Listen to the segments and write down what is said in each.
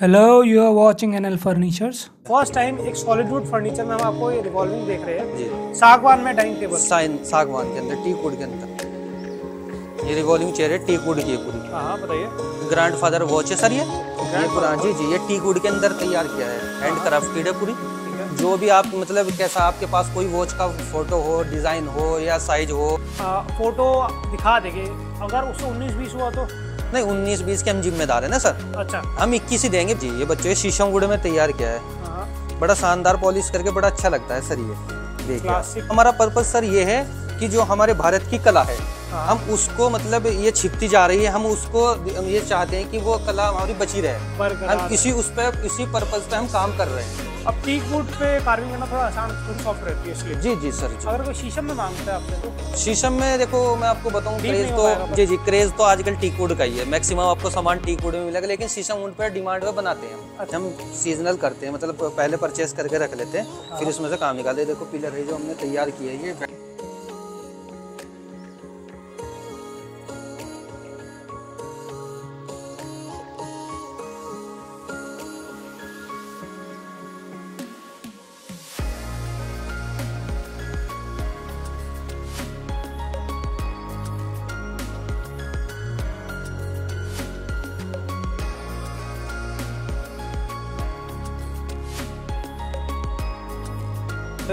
Hello you are watching NL furnitures first time एक solid wood furniture में हम आपको ये रिवॉल्विंग देख रहे हैं जी सागवान में डाइनिंग टेबल साइन सागवान के अंदर टी कोड के अंदर ये रिवॉल्विंग चेयर है टी कोड की पूरी हां हाँ, बताइए ग्रैंडफादर वॉच है सर ये ये पुराना जी जी ये टी कोड के अंदर तैयार किया है हैंड हाँ। क्राफ्टेड है पूरी जो भी आप मतलब कैसा आपके पास कोई वॉच का फोटो हो डिजाइन हो या साइज हो आ, हाँ, फोटो दिखा देंगे अगर उससे 19 20 हुआ तो नहीं उन्नीस बीस के हम जिम्मेदार है ना सर अच्छा हम इक्कीस ही देंगे जी ये बच्चों शीशम गुड़े में तैयार किया है हाँ। बड़ा शानदार पॉलिश करके बड़ा अच्छा लगता है सर ये देखिए हमारा पर्पज सर ये है कि जो हमारे भारत की कला है हाँ। हम उसको मतलब ये छिपती जा रही है हम उसको हम ये चाहते हैं कि वो कला हमारी बची रहे हम इसी उस पर इसी पर्पज पे हम काम कर रहे हैं अब टीक वुड पे कार्विंग करना थोड़ा आसान सॉफ्ट रहती है इसलिए जी जी सर जी अगर कोई शीशम में मांगता है आपने तो शीशम में देखो मैं आपको बताऊं क्रेज तो जी जी क्रेज तो आजकल टीक वुड का ही है मैक्सिमम आपको सामान टीक वुड में मिलेगा लेकिन शीशम वुड पे डिमांड पे बनाते हैं अच्छा। हम सीजनल करते हैं मतलब पहले परचेस करके रख लेते हैं फिर हाँ। उसमें से काम निकालते हैं देखो पिलर है जो हमने तैयार किया है ये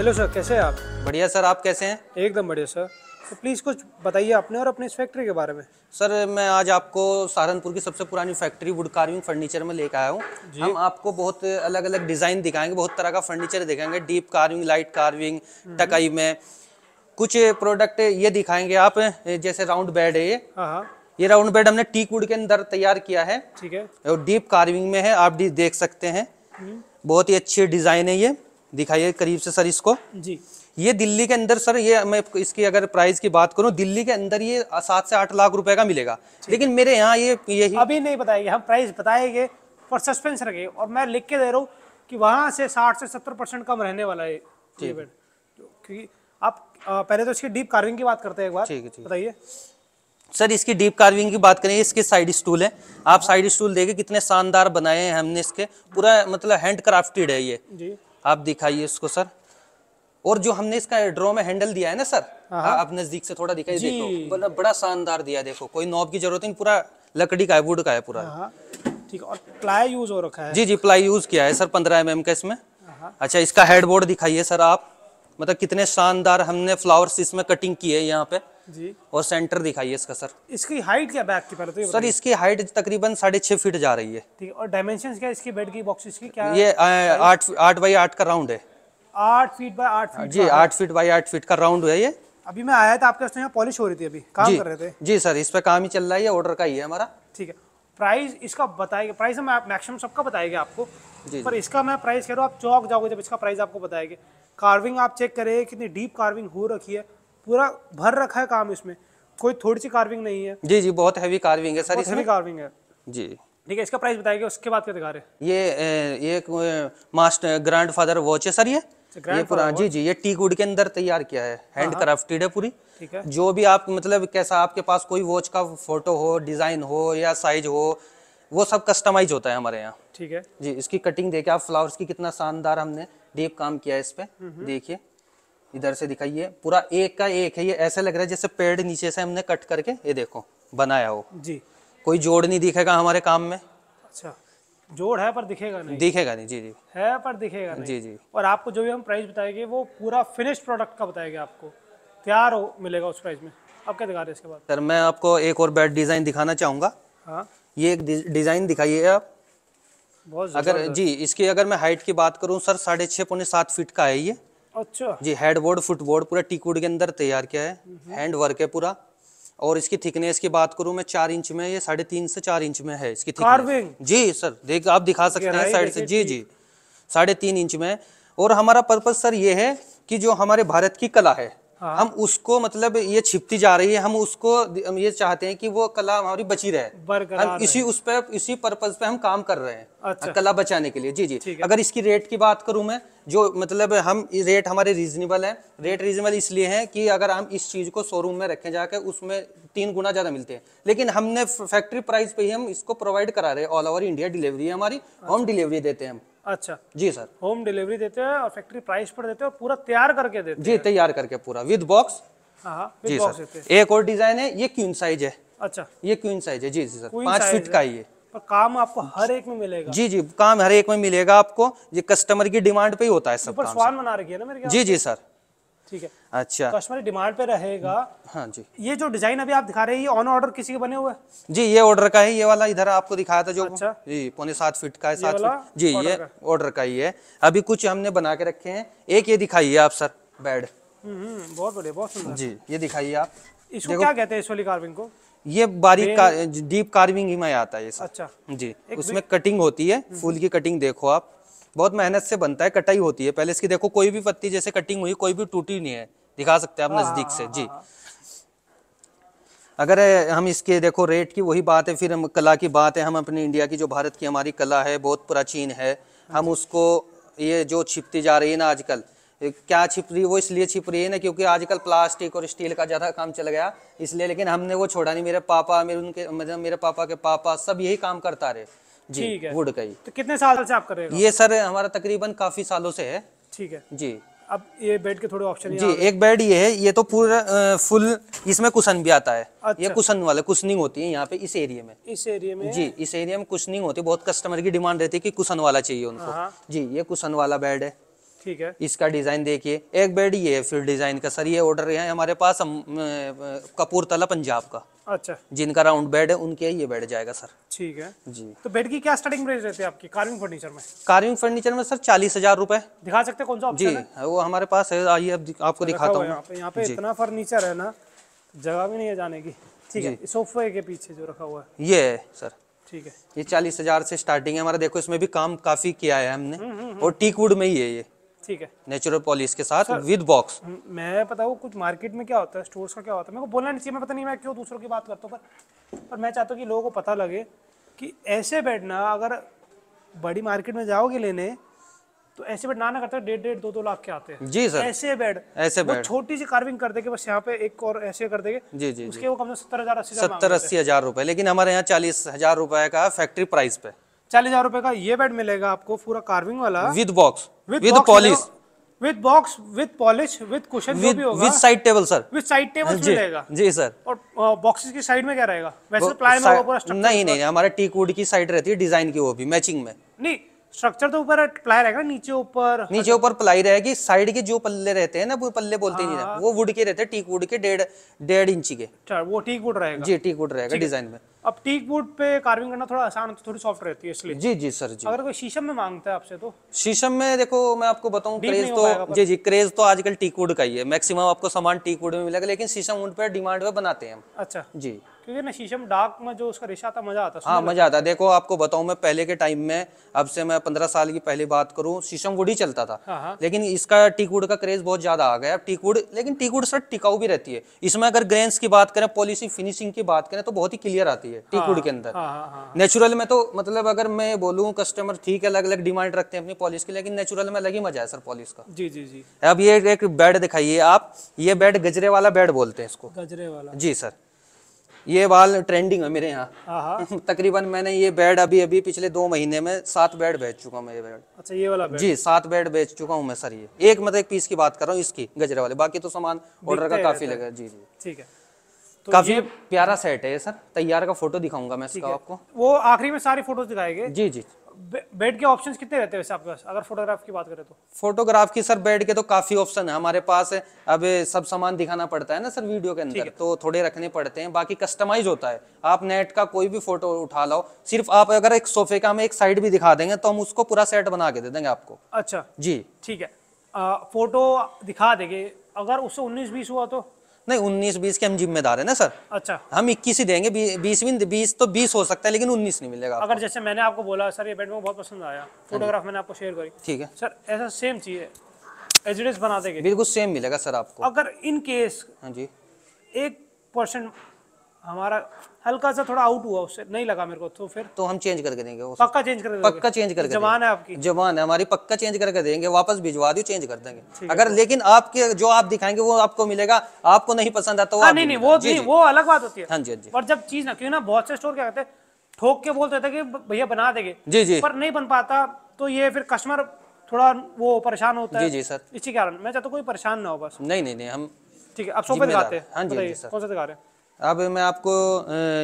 हेलो सर कैसे हैं आप बढ़िया सर आप कैसे हैं एकदम बढ़िया सर तो प्लीज़ कुछ बताइए आपने और अपने इस फैक्ट्री के बारे में सर मैं आज आपको सहारनपुर की सबसे पुरानी फैक्ट्री वुड कार्विंग फर्नीचर में लेकर आया हूँ हम आपको बहुत अलग अलग डिज़ाइन दिखाएंगे बहुत तरह का फर्नीचर दिखाएंगे डीप कार्विंग लाइट कार्विंग टकाई में कुछ प्रोडक्ट ये दिखाएंगे आप जैसे राउंड बेड है ये हाँ, हाँ। ये राउंड बेड हमने टीक वुड के अंदर तैयार किया है ठीक है और डीप कार्विंग में है आप देख सकते हैं हम्म। बहुत ही अच्छी डिज़ाइन है ये दिखाइए करीब से सर इसको जी ये दिल्ली के अंदर सर ये मैं इसकी अगर प्राइस की बात करूं दिल्ली के अंदर ये सात से आठ लाख रुपए का मिलेगा लेकिन मेरे यहाँ ये यही अभी नहीं बताएंगे हम प्राइस बताएंगे पर सस्पेंस रखेंगे और मैं लिख के दे रहा हूँ कि वहाँ से साठ से सत्तर परसेंट कम रहने वाला है जी बेड तो क्योंकि आप पहले तो इसकी डीप कार्विंग की बात करते हैं एक बार ठीक है बताइए सर इसकी डीप कार्विंग की बात करें इसके साइड स्टूल है आप साइड स्टूल देखे कितने शानदार बनाए हैं हमने इसके पूरा मतलब हैंड क्राफ्टेड है ये जी आप दिखाइए इसको सर और जो हमने इसका ड्रॉ में हैंडल दिया है ना सर हाँ। आप नजदीक से थोड़ा दिखाई देखो मतलब बड़ा शानदार दिया देखो कोई नॉब की जरूरत नहीं पूरा लकड़ी का है वुड का है पूरा हाँ, ठीक और प्लाई यूज हो रखा है जी जी प्लाई यूज किया है सर पंद्रह एम mm का इसमें हाँ। अच्छा इसका हेडबोर्ड दिखाइए सर आप मतलब कितने शानदार हमने फ्लावर्स इसमें कटिंग की है यहाँ पे और सेंटर दिखाइए इसका सर इसकी हाइट क्या बैक की पहले तो सर इसकी हाइट तकरीबन साढ़े छह फीट जा रही है ठीक और डायमेंशन क्या इसकी बेड की बॉक्स की क्या ये आठ बाई आठ का राउंड है आठ फीट बाई आठ फीट जी आठ फीट बाई आठ फीट का राउंड है ये अभी मैं आया था आपके यहाँ पॉलिश हो रही थी अभी काम कर रहे थे जी सर इस पर काम ही चल रहा है ऑर्डर का ही है हमारा ठीक है प्राइस इसका बताएगा प्राइस हम मैक्सिमम सबका बताएगा आपको जी पर जी। इसका मैं प्राइस कह रहा हूँ आप चौक जाओगे जब इसका प्राइस आपको बताएंगे कार्विंग आप चेक करें कितनी डीप कार्विंग हो रखी है पूरा भर रखा है काम इसमें कोई थोड़ी सी कार्विंग नहीं है जी जी बहुत हैवी कार्विंग है सर इसमें कार्विंग है जी ठीक है इसका प्राइस बताएगा उसके बाद क्या दिखा रहे ये ये मास्टर ग्रैंड फादर वॉच है सर ये अच्छा, ये पुराना जी जी ये टी गुड के अंदर तैयार किया है हैंड हाँ, क्राफ्टेड हाँ। है पूरी ठीक है। जो भी आप मतलब कैसा आपके पास कोई वॉच का फोटो हो डिजाइन हो या साइज हो वो सब कस्टमाइज होता है हमारे यहाँ ठीक है जी इसकी कटिंग देखिए आप फ्लावर्स की कितना शानदार हमने डीप काम किया है इस पे हम्म, हम्म। देखिए इधर से दिखाइए पूरा एक का एक है ये ऐसा लग रहा है जैसे पेड़ नीचे से हमने कट करके ये देखो बनाया हो जी कोई जोड़ नहीं दिखेगा हमारे काम में अच्छा जोड़ है पर दिखेगा नहीं दिखेगा नहीं जी जी है पर दिखेगा नहीं। जी जी और आपको जो भी हम प्राइस बताएंगे वो पूरा फिनिश्ड प्रोडक्ट का बताएंगे आपको तैयार हो मिलेगा उस प्राइस में आप क्या दिखा रहे इसके बाद सर मैं आपको एक और बेड डिजाइन दिखाना चाहूंगा हाँ ये एक डिजाइन दिखाइए आप बहुत अगर जी इसकी अगर मैं हाइट की बात करूँ सर साढ़े छः पौने सात फीट का है ये अच्छा जी हेड बोर्ड फुट बोर्ड पूरा टिकुड के अंदर तैयार किया है हैंड हम्म। वर्क है पूरा और इसकी थिकनेस की बात करूं मैं चार इंच में ये साढ़े तीन से चार इंच में है इसकी थिकनेस जी सर देख आप दिखा सकते हैं साइड से जी जी साढ़े तीन इंच में और हमारा पर्पज सर ये है कि जो हमारे भारत की कला है हाँ। हम उसको मतलब ये छिपती जा रही है हम उसको हम ये चाहते हैं कि वो कला हमारी बची रहे हम इसी उस पर इसी पर्पज पे हम काम कर रहे हैं अच्छा। कला बचाने के लिए जी जी अगर इसकी रेट की बात करूं मैं जो मतलब हम रेट हमारे रीजनेबल है रेट रीजनेबल इसलिए है कि अगर हम इस चीज को शोरूम में रखे जाकर उसमें तीन गुना ज्यादा मिलते हैं लेकिन हमने फैक्ट्री प्राइस पे ही हम इसको प्रोवाइड करा रहे हैं ऑल ओवर इंडिया डिलीवरी है हमारी होम अच्छा। डिलीवरी देते हैं हम अच्छा जी सर होम डिलीवरी देते हैं और फैक्ट्री प्राइस पर देते हैं पूरा तैयार करके देते जी तैयार करके पूरा विद बॉक्स हाँ, हाँ, जी सर एक और डिजाइन है ये क्यून साइज है अच्छा ये क्यून साइज है जी जी सर पांच फीट का ये पर काम आपको हर एक में मिलेगा जी जी काम हर एक में मिलेगा आपको ये कस्टमर की डिमांड पे ही होता है सब काम बना रखी है ना मेरे जी जी सर ठीक है अच्छा तो कस्टमर डिमांड पे रहेगा हाँ जी ये जो डिजाइन अभी आप दिखा रहे हैं ये ऑन ऑर्डर किसी के बने हुए जी ये ऑर्डर का है ये वाला इधर आपको दिखाया था जो अच्छा जी पौने सात फीट का है सात फीट जी ये ऑर्डर का ही है अभी कुछ हमने बना के रखे हैं एक ये दिखाइए आप सर बेड हम्म, हम्म, बहुत बढ़िया बहुत सुंदर जी ये दिखाइए आप इसको क्या कहते हैं इस वाली कार्विंग को ये बारीक डीप कार्विंग ही में आता है ये सर अच्छा जी उसमें कटिंग होती है हम्म। फूल की कटिंग देखो आप बहुत मेहनत से बनता है कटाई होती है पहले इसकी देखो कोई भी पत्ती जैसे कटिंग हुई कोई भी टूटी नहीं है दिखा सकते हैं आप हाँ, नज़दीक से हाँ, जी हाँ, अगर हम इसके देखो रेट की वही बात है फिर हम कला की बात है हम अपने इंडिया की जो भारत की हमारी कला है बहुत प्राचीन है हम उसको ये जो छिपती जा रही है ना आजकल क्या छिप रही है वो इसलिए छिप रही है ना क्योंकि आजकल प्लास्टिक और स्टील का ज़्यादा काम चल गया इसलिए लेकिन हमने वो छोड़ा नहीं मेरे पापा मेरे उनके मतलब मेरे पापा के पापा सब यही काम करता रहे जी वुड का ही तो कितने साल से आप कर रहे हैं ये सर हमारा तकरीबन काफी सालों से है ठीक है जी अब ये बेड के थोड़े ऑप्शन जी एक बेड ये है ये तो पूरा फुल इसमें कुशन भी आता है अच्छा। ये कुशन वाला कुशनिंग होती है यहाँ पे इस एरिया में इस एरिया में जी इस एरिया में कुशनिंग होती है बहुत कस्टमर की डिमांड रहती है कि कुशन वाला चाहिए उनको हाँ। जी ये कुशन वाला बेड है ठीक है इसका डिजाइन देखिए एक बेड ये है फिर डिजाइन का सर ये ऑर्डर है हमारे पास कपूरतला पंजाब का अच्छा जिनका राउंड बेड है उनके ये बेड जाएगा सर ठीक है जी तो बेड की क्या स्टार्टिंग प्राइस रहती है आपकी कार्विंग फर्नीचर में कार्विंग फर्नीचर में सर चालीस हजार रूपए दिखा सकते कौन सा जी है? वो हमारे पास है आइए अब आपको दिखाता हूँ यहाँ पे, यहाँ पे इतना फर्नीचर है ना जगह भी नहीं है जाने की ठीक है सोफे के पीछे जो रखा हुआ है ये है सर ठीक है ये चालीस हजार से स्टार्टिंग है हमारा देखो इसमें भी काम काफी किया है हमने हम्म, हम्म, हम्म। और टीकवुड में ही है ये ठीक है नेचुरल पॉलिश के साथ विद बॉक्स मैं पता हूँ कुछ मार्केट में क्या होता है स्टोर्स का क्या होता है मेरे को बोलना नहीं चाहिए मैं पता नहीं मैं क्यों दूसरों की बात करता हूँ पर पर मैं चाहता हूँ कि लोगों को पता लगे कि ऐसे बैठना अगर बड़ी मार्केट में जाओगे लेने तो ऐसे बेड ना ना करते डेढ़ डेढ़ दो दो लाख के आते हैं जी सर ऐसे बेड ऐसे बेड छोटी सी कार्विंग कर देगी बस यहाँ पे एक और ऐसे कर देगी जी जी उसके वो कम से सत्तर हजार अस्सी सत्तर अस्सी हजार रुपए लेकिन हमारे यहाँ चालीस हजार रुपए का फैक्ट्री प्राइस पे चालीस हजार रुपए का ये बेड मिलेगा आपको पूरा कार्विंग वाला with box with polish with box with polish with cushion with, भी होगा with side table sir with side table जी, मिलेगा जी सर और बॉक्सेस की साइड में क्या रहेगा वैसे प्लाई में पूरा स्ट्रक्चर नहीं नहीं हमारे टीक वुड की साइड रहती है डिजाइन की वो भी मैचिंग में नहीं स्ट्रक्चर तो ऊपर प्लाई रहेगा नीचे ऊपर नीचे ऊपर प्लाई रहेगी साइड के जो पल्ले रहते हैं ना वो पल्ले बोलते हैं हाँ। वो वुड के रहते हैं टीक वुड के डेढ़ डेढ़ इंच के अच्छा, वो टीक वुड रहेगा जी टीक वुड रहेगा डिजाइन में अब टीक वुड पे कार्विंग करना थोड़ा आसान होता है तो थोड़ी सॉफ्ट रहती है इसलिए जी जी सर जी अगर कोई शीशम में मांगता है आपसे तो शीशम में देखो मैं आपको बताऊं क्रेज तो जी जी क्रेज तो आजकल टीक वुड का ही है मैक्सिमम आपको सामान टीक वुड में मिलेगा लेकिन शीशम वुड पे डिमांड पे बनाते हैं हम अच्छा जी क्योंकि ना शीशम डार्क में जो उसका रेशा था मजा आता हाँ मजा आता देखो आपको बताऊ मैं पहले के टाइम में अब से मैं पंद्रह साल की पहले बात करूँ शीशम वुड ही चलता था हाँ, हाँ। लेकिन इसका टिकुड का क्रेज बहुत ज्यादा आ गया टीकवुड लेकिन टीकवुड सर टिकाऊ भी रहती है इसमें अगर ग्रेन्स की बात करें पॉलिसी फिनिशिंग की बात करें तो बहुत ही क्लियर आती है हाँ, टीकूड के अंदर नेचुरल में तो मतलब अगर मैं बोलूँ कस्टमर ठीक है अलग अलग डिमांड रखते हैं अपनी पॉलिस की लेकिन नेचुरल में अलग ही मजा है सर पॉलिस का जी जी जी अब ये एक बेड दिखाइए आप ये बेड गजरे वाला बेड बोलते हैं इसको गजरे वाला जी सर ये बाल ट्रेंडिंग है मेरे यहाँ तकरीबन मैंने ये बेड अभी अभी पिछले दो महीने में सात बेड बेच चुका हूँ ये बेड अच्छा ये वाला जी सात बेड बेच चुका हूँ मैं सर ये एक मतलब एक पीस की बात कर रहा हूँ इसकी गजरे वाले बाकी तो सामान ऑर्डर का काफी लगा जी जी ठीक है तो काफी प्यारा सेट है ये सर तैयार का फोटो दिखाऊंगा मैं इसका आपको वो आखिरी में सारी फोटोज दिखाएंगे जी जी बेड के ऑप्शंस कितने रहते हैं वैसे आपके पास अगर फोटोग्राफ की बात करें तो फोटोग्राफ की सर बेड के तो काफी ऑप्शन है हमारे पास अब सब सामान दिखाना पड़ता है ना सर वीडियो के अंदर तो थोड़े रखने पड़ते हैं बाकी कस्टमाइज होता है आप नेट का कोई भी फोटो उठा लो सिर्फ आप अगर एक सोफे का हमें एक साइड भी दिखा देंगे तो हम उसको पूरा सेट बना के दे देंगे आपको अच्छा जी ठीक है फोटो दिखा देंगे अगर उससे उन्नीस बीस हुआ तो नहीं उन्नीस बीस के हम जिम्मेदार है ना सर अच्छा हम इक्कीस ही देंगे बीस भी बीस तो बीस हो सकता है लेकिन उन्नीस नहीं मिलेगा अगर जैसे मैंने आपको बोला सर ये बेड बहुत पसंद आया हाँ फोटोग्राफ मैंने आपको शेयर करी ठीक है सर ऐसा सेम चीज़ है एजिडेंस बना देंगे बिल्कुल सेम मिलेगा सर आपको अगर इन केस हाँ जी एक परसेंट हमारा हल्का सा थोड़ा आउट हुआ उससे नहीं लगा मेरे को तो फिर तो हम चेंज करके देंगे पक्का चेंज करके पक्का चेंज करके जवान है आपकी जवान है हमारी पक्का चेंज करके देंगे वापस भिजवा दियो चेंज कर देंगे अगर लेकिन आपके जो आप दिखाएंगे वो आपको मिलेगा आपको नहीं पसंद तो हाँ, आता नहीं नहीं वो वो अलग बात होती है हाँ जी हाँ जी पर जब चीज ना क्यों ना बहुत से स्टोर क्या कहते हैं ठोक के बोलते थे कि भैया बना देंगे जी जी पर नहीं बन पाता तो ये फिर कस्टमर थोड़ा वो परेशान होता है जी जी सर इसी कारण मैं चाहता कोई परेशान ना हो बस नहीं नहीं नहीं हम ठीक है आप सोफे दिखाते हैं हाँ जी हाँ कौन सा दिखा रहे हैं अब मैं आपको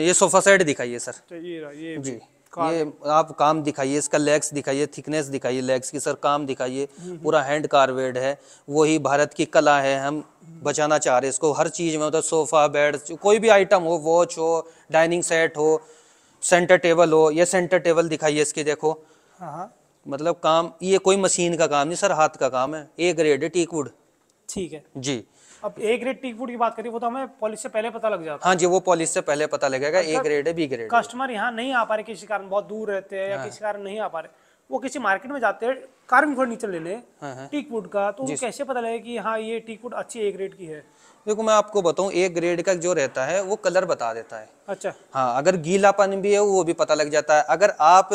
ये सोफा सेट दिखाइए सर तो ये ये जी ये आप काम दिखाइए इसका लेग्स दिखाइए थिकनेस दिखाइए लेग्स की सर काम दिखाइए पूरा हैंड कार्वेड है वही भारत की कला है हम बचाना चाह रहे इसको हर चीज़ में है सोफ़ा बेड कोई भी आइटम हो वॉच हो डाइनिंग सेट हो सेंटर टेबल हो ये सेंटर टेबल दिखाइए इसके देखो हाँ, हाँ। मतलब काम ये कोई मशीन का काम नहीं सर हाथ का काम है ए ग्रेड टीकवुड ठीक है जी अब ए ग्रेड टी फूड की बात करिए वो तो हमें पॉलिस से पहले पता लग जाता है हाँ जी वो पॉलिस से पहले पता लगेगा ए ग्रेड मतलब है बी ग्रेड कस्टमर यहाँ नहीं आ पा रहे किसी कारण बहुत दूर रहते हैं या हाँ। किसी कारण नहीं आ पा रहे वो किसी मार्केट में जाते हैं कार्विंग फर्नीचर ले ले टीक फूड का तो कैसे पता लगे की हाँ ये टीक फूड अच्छी ए ग्रेड की है देखो मैं आपको बताऊं एक ग्रेड का जो रहता है वो कलर बता देता है अच्छा हाँ अगर गीलापन भी है वो भी पता लग जाता है अगर आप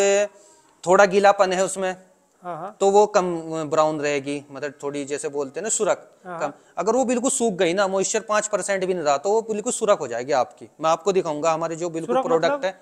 थोड़ा गीलापन है उसमें हाँ, हाँ। तो वो कम ब्राउन रहेगी मतलब थोड़ी जैसे बोलते हैं ना सुरख हाँ, कम अगर वो बिल्कुल सूख गई ना मॉइस्चर पांच परसेंट भी नहीं रहा तो वो बिल्कुल सुरख हो जाएगी आपकी मैं आपको दिखाऊंगा हमारे जो बिल्कुल प्रोडक्ट मतलब? है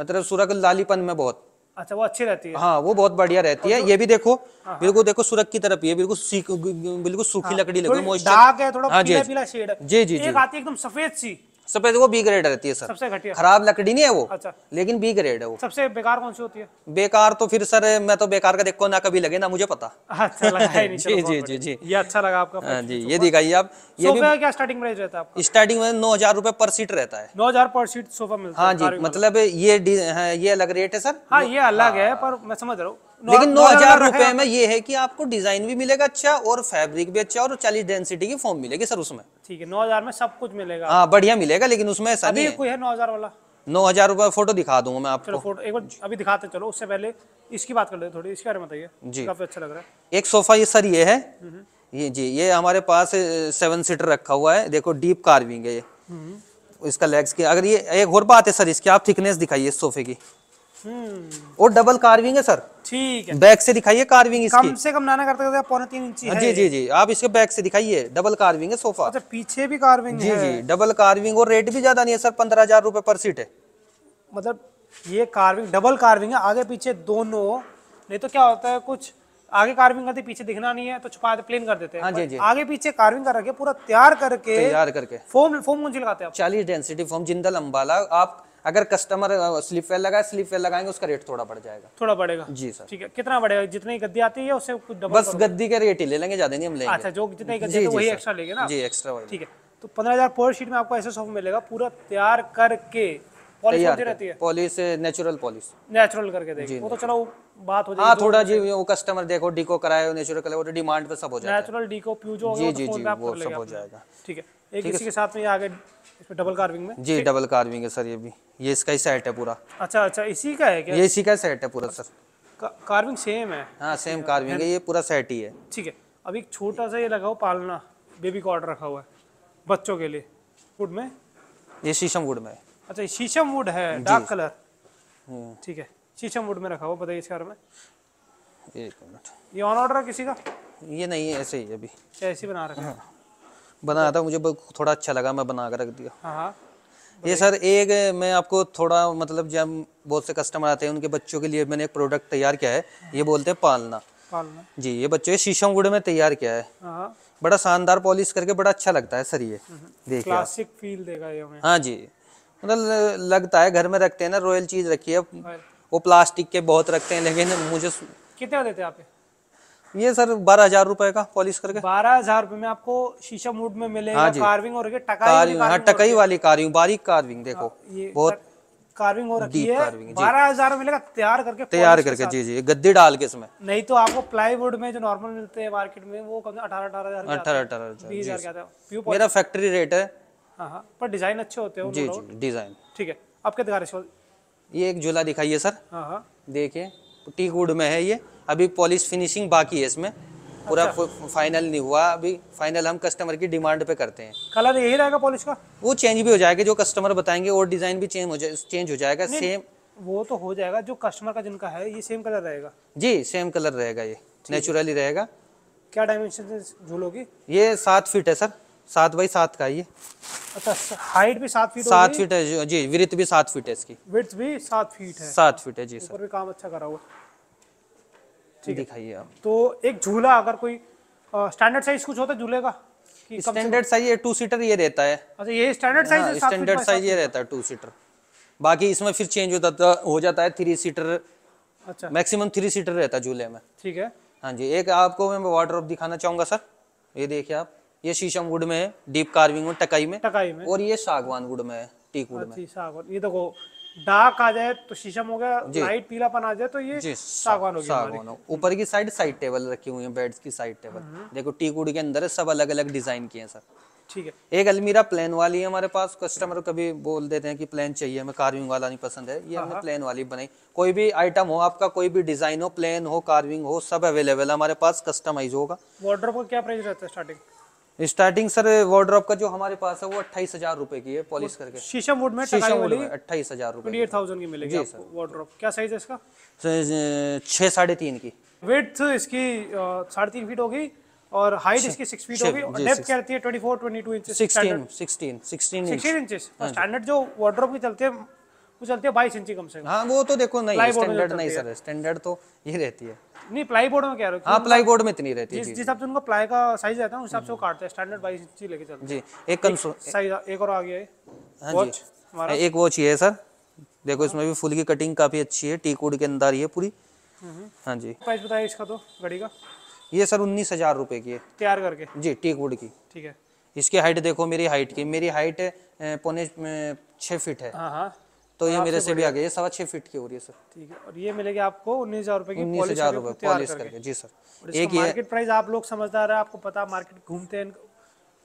मतलब सुरख लालीपन में बहुत अच्छा वो अच्छी रहती है हाँ वो बहुत बढ़िया रहती है तो- ये भी देखो बिल्कुल देखो सुरख की तरफ ये बिल्कुल बिल्कुल सूखी लकड़ी लगी मॉइस्चर हाँ जी जी जी आती एकदम सफेद सी सफेद वो बी ग्रेड रहती है सर सबसे घटिया खराब लकड़ी नहीं है वो अच्छा लेकिन बी ग्रेड है वो सबसे बेकार कौन सी होती है बेकार तो फिर सर मैं तो बेकार का देखो ना कभी लगे ना मुझे पता अच्छा लगा है जी जी जी जी ये अच्छा लगा आपका हाँ जी ये दिखाइए आप ये क्या स्टार्टिंग प्राइस रहता है स्टार्टिंग में नौ हजार रूपए पर सीट रहता है नौ हजार पर सीट सोफा मिलता हाँ है हाँ जी मतलब ये हाँ, ये अलग रेट है सर हाँ ये अलग है पर मैं समझ रहा हूँ लेकिन नौ हजार रुपए में ये है कि आपको डिजाइन भी मिलेगा अच्छा और फैब्रिक भी अच्छा और चालीस डेंसिटी की फॉर्म मिलेगी सर उसमें ठीक है नौ हजार में सब कुछ मिलेगा हाँ बढ़िया मिलेगा लेकिन उसमें ऐसा सभी कोई है नौ हजार वाला नौ हजार रुपये फोटो दिखा दूंगा मैं आपको फोटो एक बार अभी दिखाते चलो उससे पहले इसकी बात कर ले थोड़ी इसके बारे में बताइए जी काफी अच्छा लग रहा है एक सोफा ये सर ये है हम्म। ये जी ये हमारे पास सेवन सीटर रखा हुआ है देखो डीप कार्विंग है ये हम्म। इसका लेग्स की अगर ये एक और बात है सर इसकी आप थिकनेस दिखाइए इस सोफे की हम्म। और डबल कार्विंग है सर ठीक है बैक से दिखाइए कार्विंग इसकी कम से कम नाना करते करते पौने तीन इंच हाँ, जी जी जी आप इसके बैक से दिखाइए डबल कार्विंग है सोफा अच्छा पीछे भी कार्विंग जी है। जी डबल कार्विंग और रेट भी ज्यादा नहीं है सर पंद्रह हजार रूपए पर सीट है मतलब ये कार्विंग डबल कार्विंग है आगे पीछे दोनों नहीं तो क्या होता है कुछ आगे कार्विंग करते पीछे दिखना नहीं है तो छुपा प्लेन कर देते हैं हाँ जी जी आगे पीछे कार्विंग कर रखे पूरा तैयार करके तैयार करके फोम फोम कौन लगाते हैं चालीस डेंसिटी फोम जिंदल अम्बाला आप अगर कस्टमर स्लीप वेल लगाए स्लीप वेल लगाएंगे उसका रेट थोड़ा बढ़ जाएगा थोड़ा बढ़ेगा जी सर ठीक है कितना बढ़ेगा जितनी गद्दी आती है उससे बस गद्दी का रेट ही ले लेंगे ज्यादा नहीं हम लेंगे अच्छा जो जितनी गद्दी तो वही एक्स्ट्रा लेंगे ना जी एक्स्ट्रा ठीक है तो पंद्रह हजार पर शीट में आपको ऐसे सोफा मिलेगा पूरा तैयार करके पॉलिश होती रहती है पॉलिश नेचुरल पॉलिश नेचुरल करके देखो वो तो चलो बात हो जाएगी हाँ, थोड़ा जी वो कस्टमर देखो डीको कराए नेचुरल डिमांड तो पे सब हो जाएगा नेचुरल डीको प्यूजो जी जी जी वो सब हो जाएगा ठीक है एक इसी के साथ में आगे इसमें डबल कार्विंग में जी डबल कार्विंग है सर ये भी ये इसका ही सेट है पूरा अच्छा अच्छा इसी का है क्या ये इसी का सेट है पूरा सर कार्विंग सेम है हाँ सेम कार्विंग है ये पूरा सेट ही है ठीक है अब एक छोटा सा ये लगा हुआ पालना बेबी कॉर्ड रखा हुआ है बच्चों के लिए वुड में ये शीशम वुड में अच्छा शीशम वुड है डार्क हम्म। कलर ठीक है शीशम वुड में रखा हुआ बताइए इस कार में एक मिनट ये ऑन ऑर्डर है किसी का ये नहीं है ऐसे ही अभी ऐसे ही बना रखा है हाँ। बनाया था मुझे थोड़ा अच्छा लगा मैं बना कर रख दिया हाँ, हाँ। ये सर एक मैं आपको थोड़ा मतलब जब बहुत से कस्टमर आते हैं उनके बच्चों के लिए मैंने एक प्रोडक्ट तैयार किया है ये हाँ। बोलते हैं पालना पालना जी ये बच्चों शीशम गुड़ में तैयार किया है बड़ा शानदार पॉलिश करके बड़ा अच्छा लगता है सर ये हम्म, हम्म। देखिए क्लासिक फील देगा ये हमें हाँ जी मतलब लगता है घर में रखते हैं ना रॉयल चीज रखी है वो प्लास्टिक के बहुत रखते हैं लेकिन मुझे कितने देते हैं आप ये सर बारह हजार रूपए का पॉलिश करके बारह हजार रूपए में आपको शीशा मूड में मिलेगा हाँ कार्विंग और टकाई हाँ टकाई वाली हाँ, कार्विंग बारीक कार्विंग हाँ, देखो बहुत कार्विंग हो रखी है बारह हजार में मिलेगा तैयार करके तैयार करके जी जी गद्दी डाल के इसमें नहीं तो आपको प्लाईवुड में जो नॉर्मल मिलते हैं मार्केट में वो कम अठारह अठारह अठारह अठारह बीस हजार मेरा फैक्ट्री रेट है हाँ, हाँ पर डिजाइन अच्छे होते हैं जी जी डिजाइन ठीक है आपके दिखा रहे ये एक झूला दिखाइए सर हाँ हाँ देखिए टीक वुड में है ये अभी पॉलिश फिनिशिंग बाकी है इसमें पूरा अच्छा। फाइनल नहीं हुआ अभी फाइनल हम कस्टमर की डिमांड पे करते हैं कलर यही रहेगा पॉलिश का वो चेंज भी हो जाएगा जो कस्टमर बताएंगे और डिजाइन भी चेंज हो जाए चेंज हो जाएगा सेम वो तो हो जाएगा जो कस्टमर का जिनका है ये सेम कलर रहेगा जी सेम कलर रहेगा ये नेचुरली रहेगा क्या डायमेंशन झूलोगी ये सात फीट है सर सात बाई सात का ये अच्छा हाइट भी सात फीट सात फीट है जी विरत भी सात फीट है इसकी विर्थ भी सात फीट है सात फीट है जी सर भी काम अच्छा करा हुआ तो दिखाइए आप तो एक झूला अगर कोई स्टैंडर्ड साइज कुछ होता है झूले का स्टैंडर्ड साइज ये टू सीटर ये रहता है अच्छा ये स्टैंडर्ड साइज स्टैंडर्ड साइज ये रहता है टू सीटर बाकी इसमें फिर चेंज होता जाता हो जाता है थ्री सीटर अच्छा मैक्सिमम थ्री सीटर रहता है झूले में ठीक है हाँ जी एक आपको मैं वाटर दिखाना चाहूंगा सर ये देखिए आप ये शीशम वुड में है डीप कार्विंग में टकाई में टकाई में और ये सागवान वुड में है टीक वुड अच्छा, में सागवान ये देखो डार्क आ जाए तो शीशम हो गया लाइट पीलापन आ जाए तो ये सागवान हो गया ऊपर की साइड साइड टेबल रखी हुई है बेड्स की साइड टेबल हम्म। देखो टी के अंदर सब अलग अलग डिजाइन किए हैं सर ठीक है एक अलमीरा प्लेन वाली है हमारे पास कस्टमर कभी बोल देते हैं कि प्लेन चाहिए हमें कार्विंग वाला नहीं पसंद है ये हाँ, हमने प्लेन हाँ। वाली बनाई कोई भी आइटम हो आपका कोई भी डिजाइन हो प्लेन हो कार्विंग हो सब अवेलेबल है हमारे पास कस्टमाइज होगा वार्डरोब का क्या प्राइस रहता है स्टार्टिंग स्टार्टिंग सर वार्ड्रॉप का जो हमारे पास है वो अट्ठाईस हजार रुपए की है पॉलिश करके शीशम वुड में शीशम वुड में अट्ठाईस हजार रुपए थाउजेंड की मिलेगी जी सर वार्ड्रॉप क्या साइज है इसका छह साढ़े तीन की वेट इसकी साढ़े तीन फीट होगी और हाइट इसकी सिक्स फीट होगी और डेप्थ क्या रहती है twenty four twenty two inches sixteen sixteen sixteen inches standard जो वार्ड्रॉप की चलते हैं वो चलते हैं बाईस इंची कम से कम हाँ वो तो देखो नहीं स्टैंडर्ड नहीं सर स्टैंडर्ड तो ये रहती है नहीं प्लाई बोर्ड में कह रहे हो हाँ प्लाई बोर्ड में इतनी रहती है जिस हिसाब से उनका प्लाई का साइज रहता है उस हिसाब से वो हम्म। काटते हैं स्टैंडर्ड बाईस इंची लेके चलते जी एक साइज एक और आ गया है हाँ जी एक वॉच ही है सर देखो इसमें भी फुल की कटिंग काफी अच्छी है टी कोड के अंदर ये पूरी हम्म। हाँ जी प्राइस बताइए इसका तो घड़ी का ये सर उन्नीस हजार रुपये की है तैयार करके जी टी कोड की ठीक है इसकी हाइट देखो मेरी हाइट की मेरी हाइट पौने छः फीट है हाँ हाँ तो ये मेरे से भी आ गया ये सवा छह फीट की हो रही है सर ठीक है और ये मिलेगी आपको उन्नीस हजार रुपए की उन्नीस हजार रुपए पॉलिश करके जी सर एक मार्केट प्राइस आप लोग समझदार है आपको पता मार्केट घूमते हैं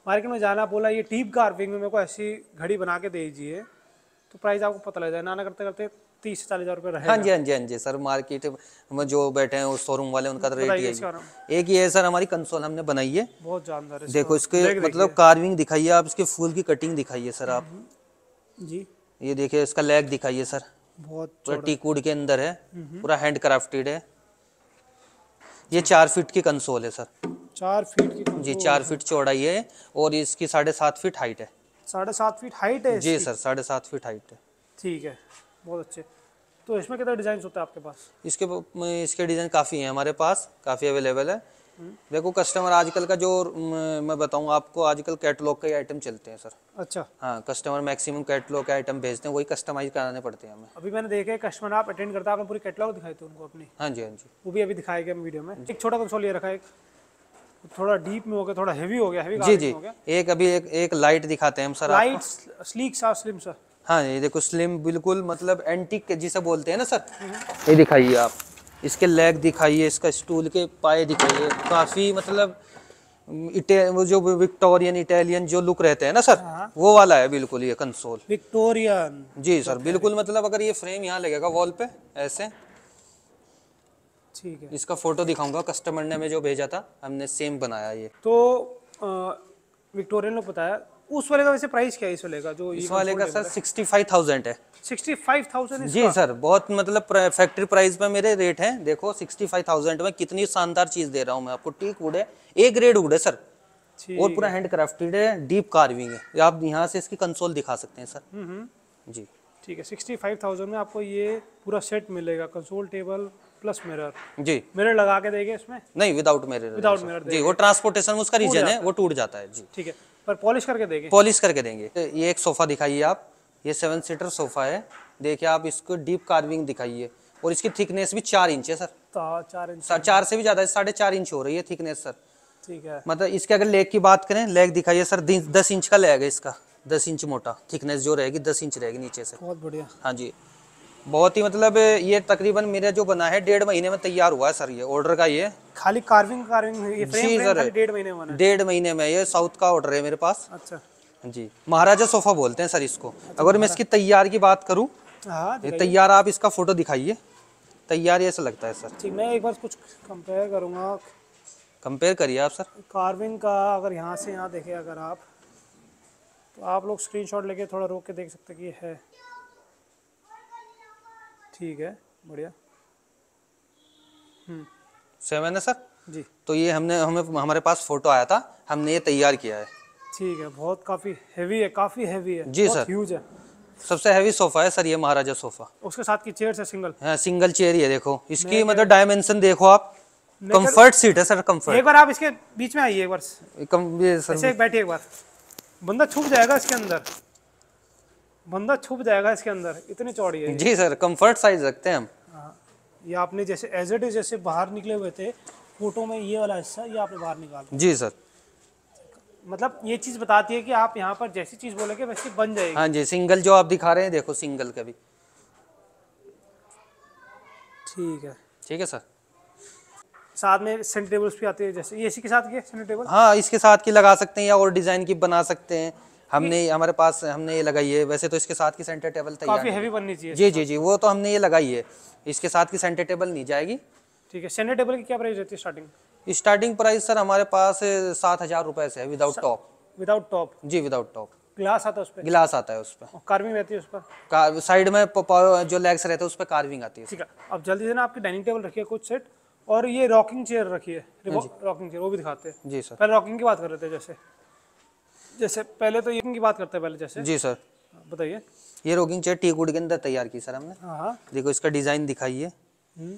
मार्केट में जाना बोला ये टीप कार्विंग में मेरे को ऐसी घड़ी बना के दे दीजिए तो प्राइस आपको पता लग जाए नाना करते करते तीस चालीस हजार रुपये हाँ जी हाँ जी हाँ जी सर मार्केट में जो बैठे हैं उस शोरूम वाले उनका रेट तो ये एक ये है सर हमारी कंसोल हमने बनाई है बहुत जानदार है देखो इसके मतलब कार्विंग दिखाइए आप इसके फूल की कटिंग दिखाइए सर आप हम्म, जी ये देखिए इसका लेग दिखाइए सर बहुत पूरा टीकूड के अंदर है हम्म। पूरा हैंड क्राफ्टेड है ये चार फीट की कंसोल है सर चार फीट की जी चार फीट चौड़ाई है और इसकी साढ़े सात फीट हाइट है साढ़े सात फीट हाइट है जी सर साढ़े सात फीट हाइट है ठीक है बहुत अच्छे तो इसमें कितने डिजाइन होते हैं आपके पास इसके इसके डिजाइन काफ़ी हैं हमारे पास काफ़ी अवेलेबल है देखो कस्टमर आजकल का जो मैं बताऊं आपको आजकल कैटलॉग के आइटम चलते हैं सर अच्छा हाँ कस्टमर मैक्सिमम कैटलॉग के आइटम भेजते हैं वही कस्टमाइज कराने पड़ते हैं हमें अभी मैंने देखा है कस्टमर आप अटेंड करता आपने पूरी कैटलॉग दिखाए थे उनको अपनी हाँ जी हाँ जी वो भी अभी दिखाया गया वीडियो में एक छोटा कंसोल ये रखा है थोड़ा डीप में हो गया थोड़ा हेवी हो गया हेवी जी जी एक अभी एक एक लाइट दिखाते हैं हम सर लाइट स्लीक सा स्लिम सा हाँ ये देखो स्लिम बिल्कुल मतलब एंटीक जिसे बोलते हैं ना सर हम्म। ये दिखाइए आप इसके लेग दिखाइए इसका स्टूल के पाए दिखाइए काफ़ी मतलब इटे वो जो विक्टोरियन इटालियन जो लुक रहते हैं ना सर हाँ। वो वाला है बिल्कुल ये कंसोल विक्टोरियन जी सर बिल्कुल मतलब अगर ये फ्रेम यहाँ लगेगा वॉल पे ऐसे ठीक है इसका फोटो दिखाऊंगा कस्टमर ने हमें जो भेजा था हमने सेम बनाया ये तो विक्टोरियन लोग बताया उस वाले का वैसे प्राइस क्या है इस वाले का जो इस वाले का सर सिक्सटी फाइव थाउजेंड है सिक्सटी फाइव थाउजेंड जी सर बहुत मतलब फैक्ट्री प्राइस में मेरे रेट हैं देखो सिक्सटी फाइव थाउजेंड में कितनी शानदार चीज दे रहा हूँ मैं आपको टीक वुड है ए ग्रेड वुड है सर और पूरा हैंड क्राफ्टेड है डीप कार्विंग है आप यहाँ से इसकी कंसोल दिखा सकते हैं सर हम्म, हम्म। जी ठीक है सिक्सटी फाइव थाउजेंड में आपको ये पूरा सेट मिलेगा कंसोल टेबल प्लस मिरर जी मिरर लगा के देंगे इसमें नहीं विदाउट मिरर विदाउट मिरर जी वो ट्रांसपोर्टेशन उसका रीजन है वो टूट जाता है जी ठीक है पर पॉलिश करके देंगे पॉलिश करके देंगे तो ये एक सोफ़ा दिखाइए आप ये सेवन सीटर सोफ़ा है देखिए आप इसको डीप कार्विंग दिखाइए और इसकी थिकनेस भी चार इंच है सर चार इंच चार से भी ज़्यादा साढ़े चार इंच हो रही है थिकनेस सर ठीक है मतलब इसके अगर लेग की बात करें लेग दिखाइए सर दस इंच का लेग है इसका दस इंच मोटा थिकनेस जो रहेगी दस इंच रहेगी नीचे से बहुत बढ़िया हाँ जी बहुत ही मतलब ये तकरीबन मेरा जो बना है डेढ़ महीने में तैयार हुआ है सर ये ऑर्डर का ये खाली कार्विंग कार्विंग ये फ्रेम, जी सर डेढ़ महीने में डेढ़ महीने में ये साउथ का ऑर्डर है मेरे पास अच्छा जी महाराजा सोफा बोलते हैं सर इसको अच्छा, अगर मैं इसकी तैयार की बात करूँ हाँ, तैयार आप इसका फोटो दिखाइए तैयार ऐसा लगता है सर मैं एक बार कुछ कंपेयर करूँगा कंपेयर करिए आप सर कार्विंग का अगर यहाँ से यहाँ देखे अगर आप तो आप लोग स्क्रीन लेके थोड़ा रोक के देख सकते कि है ठीक है बढ़िया सेम है ना सर जी तो ये हमने हमें हमारे पास फोटो आया था हमने ये तैयार किया है ठीक है बहुत काफी हैवी है काफी हैवी है जी सर ह्यूज है सबसे हैवी सोफा है सर ये महाराजा सोफा उसके साथ की चेयर है सिंगल हाँ सिंगल चेयर ही है देखो इसकी मतलब डायमेंशन देखो आप कंफर्ट सीट है सर कंफर्ट एक बार आप इसके बीच में आइए एक बार कम ये सर ऐसे बैठिए एक बार बंदा छुप जाएगा इसके अंदर बंदा छुप जाएगा इसके अंदर इतनी चौड़ी है जी सर कंफर्ट साइज रखते हैं हम हाँ, ये आपने जैसे एज इट इज जैसे बाहर निकले हुए थे फोटो में ये वाला हिस्सा ये आपने बाहर निकाल जी सर मतलब ये चीज बताती है कि आप यहाँ पर जैसी चीज बोलेंगे वैसी बन जाएगी हाँ जी सिंगल जो आप दिखा रहे हैं देखो सिंगल का भी ठीक है ठीक है सर साथ में टेबल्स भी आते हैं जैसे ये इसी के साथ के टेबल हाँ इसके साथ की लगा सकते हैं या और डिजाइन की बना सकते हैं हमने हमारे पास हमने ये लगाई है वैसे तो इसके साथ की सेंटर टेबल तैयार काफी हैवी बननी चाहिए जी जी जी वो तो हमने ये लगाई है इसके साथ की सेंटर टेबल नहीं जाएगी ठीक है सेंटर टेबल की क्या प्राइस रहती है स्टार्टिंग स्टार्टिंग प्राइस सर हमारे पास सात हजार रुपए से विदाउट टॉप विदाउट टॉप जी विदाउट टॉप ग्लास आता है उस पर ग्लास आता है उस पर कार्विंग रहती है उस पर साइड में जो लेग्स रहते हैं उस पर कार्विंग आती है ठीक है अब जल्दी से ना आपकी डाइनिंग टेबल रखिए कुछ सेट और ये रॉकिंग चेयर रखी है रॉकिंग चेयर वो भी दिखाते हैं जी सर पहले रॉकिंग की बात कर रहे थे जैसे जैसे पहले तो ये की बात करते हैं पहले जैसे जी सर हाँ, बताइए ये रोगिंग चेयर टी कुड के अंदर तैयार की सर हमने हाँ, हाँ। देखो इसका डिज़ाइन दिखाइए हम्म।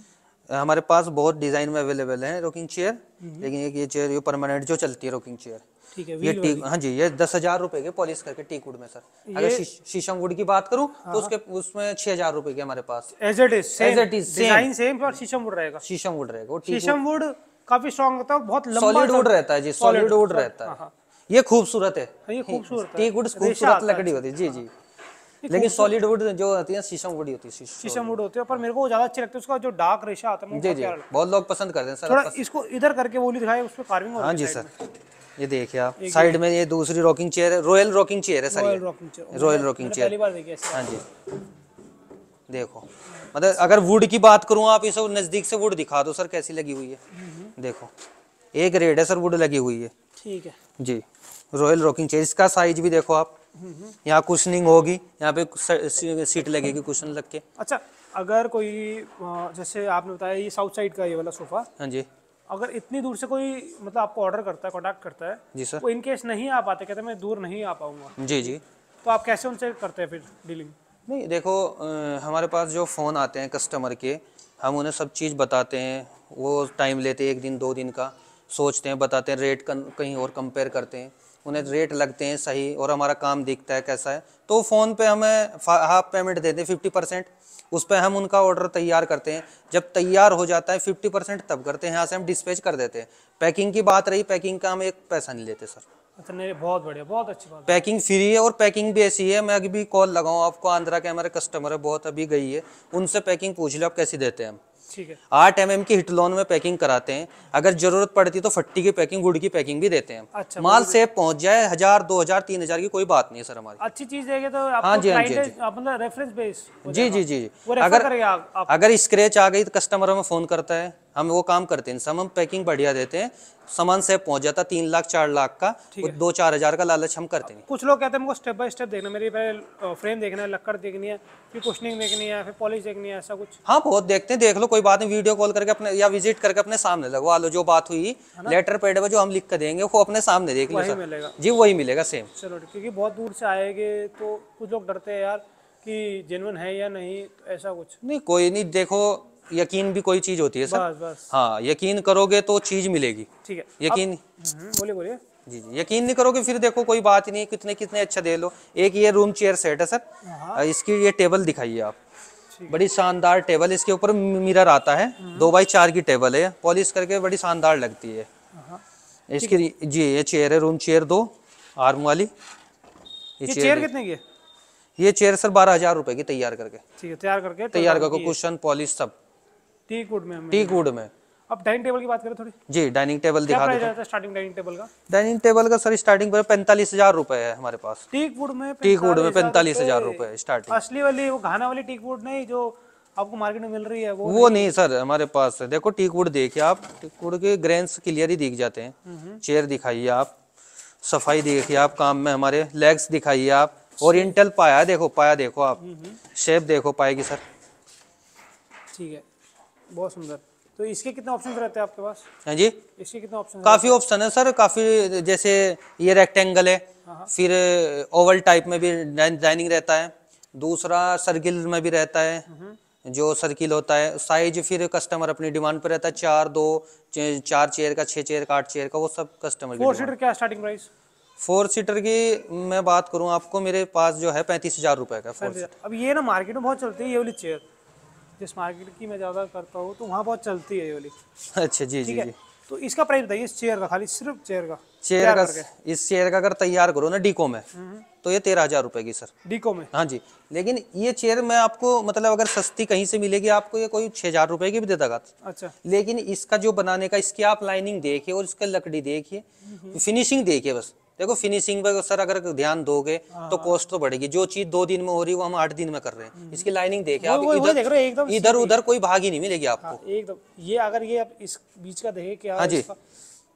हमारे पास बहुत डिज़ाइन में अवेलेबल है रोकिंग चेयर हम्म। लेकिन एक ये चेयर ये परमानेंट जो चलती है रोकिंग चेयर ठीक है ये हाँ जी ये दस हजार रूपए के पॉलिश करके टी कुड में सर अगर शीशम वुड की बात करूँ तो उसके उसमें छह हजार रूपए के हमारे पास as it is as it is design same पर शीशम वुड रहेगा शीशम वुड रहेगा शीशम वुड काफी स्ट्रॉन्ग होता है बहुत सॉलिड वुड रहता है जी सॉलिड वुड रहता है ये खूबसूरत है हाँ, ये खूबसूरत टी वुड खूबसूरत लकड़ी होती है जी हाँ। जी लेकिन सॉलिड वुड जो होती है शीशम वुड होती है शीशम वुड होती है पर मेरे को ज्यादा अच्छी लगती है उसका जो डार्क रेशा आता है जी जी बहुत लोग पसंद करते हैं सर इसको इधर करके बोली दिखाए उस पर कार्विंग हाँ जी सर ये देखिए आप साइड में ये दूसरी रॉकिंग चेयर है रॉयल रॉकिंग चेयर है sir royal rocking chair royal rocking chair हाँ जी देखो मतलब अगर वुड की बात करूँ आप इसे नजदीक से वुड दिखा दो सर कैसी लगी हुई है हम्म, हम्म। देखो एक रेड है सर वुड लगी हुई है ठीक है जी रॉयल रॉकिंग चेयर इसका साइज भी देखो आप यहाँ कुशनिंग होगी यहाँ पे सीट लगेगी कुशन लग के अच्छा अगर कोई जैसे आपने बताया ये साउथ साइड का ये वाला सोफा हाँ जी अगर इतनी दूर से कोई मतलब आपको ऑर्डर करता है कॉन्टैक्ट करता है जी सर वो इन केस नहीं आ पाते कहते मैं दूर नहीं आ पाऊंगा जी जी तो आप कैसे उनसे करते हैं फिर डीलिंग नहीं देखो आ, हमारे पास जो फ़ोन आते हैं कस्टमर के हम उन्हें सब चीज़ बताते हैं वो टाइम लेते हैं एक दिन दो दिन का सोचते हैं बताते हैं रेट कहीं और कंपेयर करते हैं उन्हें रेट लगते हैं सही और हमारा काम दिखता है कैसा है तो फ़ोन पे हमें हाफ पेमेंट देते हैं फिफ्टी परसेंट उस पर हम उनका ऑर्डर तैयार करते हैं जब तैयार हो जाता है फिफ्टी परसेंट तब करते हैं यहाँ से हम डिस्पैच कर देते हैं पैकिंग की बात रही पैकिंग का हम एक पैसा नहीं लेते सर अच्छा नहीं बहुत बढ़िया बहुत अच्छी बात पैकिंग फ्री है और पैकिंग भी ऐसी है मैं अभी कॉल लगाऊँ आपको आंध्रा के हमारे कस्टमर है बहुत अभी गई है उनसे पैकिंग पूछ लो आप कैसी देते हैं हम आठ एम एम की हिटलोन में पैकिंग कराते हैं अगर जरूरत पड़ती है तो फट्टी की पैकिंग गुड़ की पैकिंग भी देते हैं अच्छा, माल सेफ पहुंच जाए हजार दो हजार तीन हजार की कोई बात नहीं है सर हमारी अच्छी चीज देगी तो हाँ जी हाँ जी रेफरेंस हाँ बेस मतलब जी जी जी अगर अगर स्क्रेच आ गई तो कस्टमर हमें फोन करता है हम वो काम करते हैं सब हम पैकिंग बढ़िया देते हैं सामान से पहुंच जाता तीन लाख चार लाख का दो चार हजार का लालच हम करते हैं कुछ लोग कहते हैं स्टेप बाय स्टेप देखना मेरी पहले फ्रेम देखना है लक्कड़ देखनी है फिर कुशनिंग देखनी है फिर पॉलिश देखनी है ऐसा कुछ हाँ बहुत देखते हैं देख लो कोई बात नहीं वीडियो कॉल करके अपने या विजिट करके अपने सामने लगवा लो जो बात हुई लेटर पेड पर जो हम लिख कर देंगे वो अपने सामने देख लो जी वही मिलेगा सेम चलो क्योंकि बहुत दूर से आएंगे तो कुछ लोग डरते हैं यार कि जेनवन है या नहीं तो ऐसा कुछ नहीं कोई नहीं देखो यकीन भी कोई चीज होती है सर बस, बस। हाँ यकीन करोगे तो चीज मिलेगी ठीक है यकीन हम्म, बोलिए बोलिए जी जी यकीन नहीं करोगे फिर देखो कोई बात नहीं कितने कितने अच्छा दे लो एक ये रूम चेयर सेट है सर हाँ। इसकी ये टेबल दिखाइए आप बड़ी शानदार टेबल इसके ऊपर मिरर आता है हम्म। दो बाई चार की टेबल है पॉलिश करके बड़ी शानदार लगती है हाँ। इसकी जी ये चेयर है रूम चेयर दो आर्म वाली ये, चेयर कितने की है ये चेयर सर बारह हजार रुपए की तैयार करके ठीक है तैयार करके तैयार तो करके कुशन पॉलिश सब टीकवुड में टीकवुड में अब डाइनिंग टेबल की बात करें थोड़ी जी डाइनिंग टेबल दिखा देते स्टार्टिंग डाइनिंग टेबल का डाइनिंग टेबल का सर स्टार्टिंग पर पैंतालीस हजार रुपए है हमारे पास टीक वुड में टीक वुड में पैंतालीस हजार रुपए स्टार्टिंग असली वाली वो घाना वाली टीक वुड नहीं जो आपको मार्केट में मिल रही है वो वो नहीं, नहीं सर हमारे पास है देखो टीक वुड देखिए आप टीक वुड के ग्रेन्स क्लियर ही दिख जाते हैं चेयर हम्म, हम्म। दिखाइए आप सफाई देखिए आप काम में हमारे लेग्स दिखाइए आप ओरिएंटल पाया देखो पाया देखो आप शेप हम्म, देखो पाएगी सर ठीक है बहुत सुंदर तो इसके कितने ऑप्शन रहते हैं आपके पास हाँ जी इसके कितने ऑप्शन काफी ऑप्शन है सर काफी जैसे ये रेक्टेंगल है हाँ, हाँ। फिर ओवल टाइप में भी डिजाइनिंग रहता है दूसरा सर्किल में भी रहता है हम्म, हम्म। जो सर्किल होता है साइज फिर कस्टमर अपनी डिमांड पर रहता है चार दो चार चेयर का छह चेयर का आठ चेयर का वो सब कस्टमर फोर सीटर क्या स्टार्टिंग प्राइस फोर सीटर की मैं बात करूं आपको मेरे पास जो है पैंतीस हजार रुपए का फोर अब ये ना मार्केट में बहुत चलती है ये वाली चेयर जिस मार्केट की मैं ज़्यादा करता हूँ तो वहाँ बहुत चलती है ये वाली अच्छा जी जी जी तो इसका प्राइस बताइए इस चेयर का खाली सिर्फ चेयर का चेयर का इस चेयर का अगर तैयार करो ना डीको में हम्म। तो ये तेरह हजार रुपए की सर डीको में हाँ जी लेकिन ये चेयर मैं आपको मतलब अगर सस्ती कहीं से मिलेगी आपको ये कोई छह हजार रुपए की भी दे देगा अच्छा लेकिन इसका जो बनाने का इसकी आप लाइनिंग देखिए और इसका लकड़ी देखिए फिनिशिंग हम्म, हम्म। देखिए बस देखो फिनिशिंग पे तो सर अगर ध्यान दोगे हाँ, तो कॉस्ट हाँ। तो बढ़ेगी जो चीज दो दिन में हो रही है वो हम आठ दिन में कर रहे हैं हम्म। इसकी लाइनिंग देखे आप इधर इधर उधर कोई भाग ही नहीं मिलेगी हाँ, आपको एकदम ये अगर ये आप इस बीच का देखे हाँ जी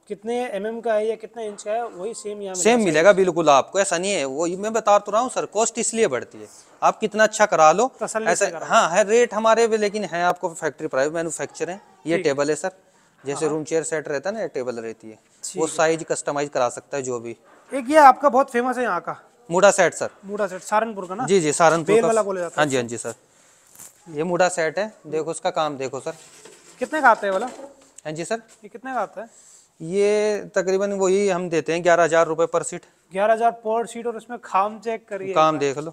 कितने एम mm का है या कितने इंच का है वही सेम यहाँ सेम मिलेगा बिल्कुल आपको ऐसा नहीं है वो मैं बता तो रहा हूँ सर कॉस्ट इसलिए बढ़ती है आप कितना अच्छा करा लो ऐसा हाँ है रेट हमारे भी लेकिन है आपको फैक्ट्री प्राइवेट मैनुफेक्चर है ये टेबल है सर जैसे हाँ। रूम चेयर सेट रहता है ना टेबल रहती है वो साइज कस्टमाइज करा सकता है जो भी एक ये आपका बहुत फेमस है यहाँ का mooda set sir mooda set Saharanpur का ना जी जी सहारनपुर हाँ जी हाँ जी सर ये मुड़ा सेट है देखो उसका काम देखो सर कितने का आता है वाला हाँ जी सर ये कितने का आता है ये तकरीबन वही हम देते हैं ग्यारह हजार रूपए पर सीट ग्यारह हजार पर सीट और उसमें खाम चेक करिए काम देख लो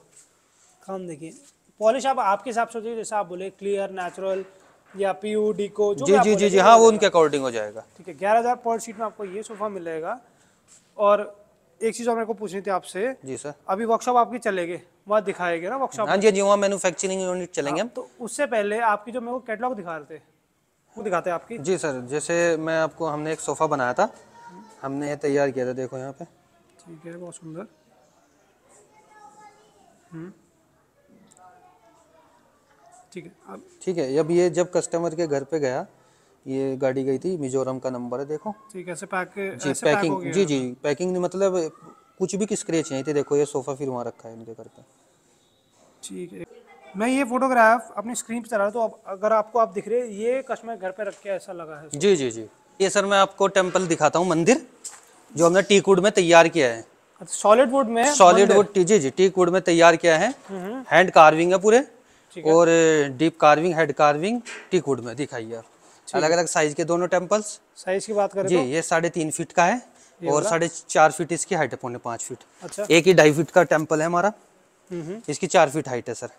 काम देखिए पॉलिश आप आपके हिसाब से जैसा आप बोले क्लियर नेचुरल या पी यू डी को जो जी जी जी जी हाँ वो उनके अकॉर्डिंग हो जाएगा ठीक है ग्यारह हज़ार पर सीट में आपको ये सोफा मिलेगा और एक चीज़ और मेरे को पूछनी थी आपसे जी सर अभी वर्कशॉप आपकी चलेगी वहाँ दिखाएगी ना वर्कशॉप हाँ, हाँ जी जी वहाँ मैनुफैक्चरिंग यूनिट चलेंगे हाँ, हम तो उससे पहले आपकी जो मेरे को कैटलॉग दिखा रहे थे वो दिखाते हैं आपकी जी सर जैसे मैं आपको हमने एक सोफ़ा बनाया था हमने ये तैयार किया था देखो यहाँ पे ठीक है बहुत सुंदर हम्म। ठीक है अब ठीक है अब ये जब कस्टमर के घर पे गया ये गाड़ी गई थी मिजोरम का नंबर है देखो ठीक है ऐसे पैक जी ऐसे पैकिंग पैक जी जी पैकिंग मतलब कुछ भी स्क्रेच नहीं थी देखो ये सोफ़ा फिर वहाँ रखा है इनके घर पे ठीक है मैं ये फोटोग्राफ अपनी स्क्रीन पे चला रहा हूँ तो अब अगर आपको आप दिख रहे हैं ये कस्टमर घर पे रख के ऐसा लगा है जी जी जी ये सर मैं आपको टेम्पल दिखाता हूँ मंदिर जो हमने टीकवुड में तैयार किया है सॉलिड अच्छा, वुड में सॉलिड वुड जी जी टीकवुड में तैयार किया है हैंड हम्म। कार्विंग है पूरे और deep carving head carving teakwood में दिखाइए आप अलग अलग साइज के दोनों टेम्पल्स साइज की बात करें जी तो? ये साढ़े तीन फीट का है और साढ़े चार फीट इसकी हाइट है पौने पाँच फीट अच्छा एक ही ढाई फीट का टेम्पल है हमारा इसकी चार फीट हाइट है सर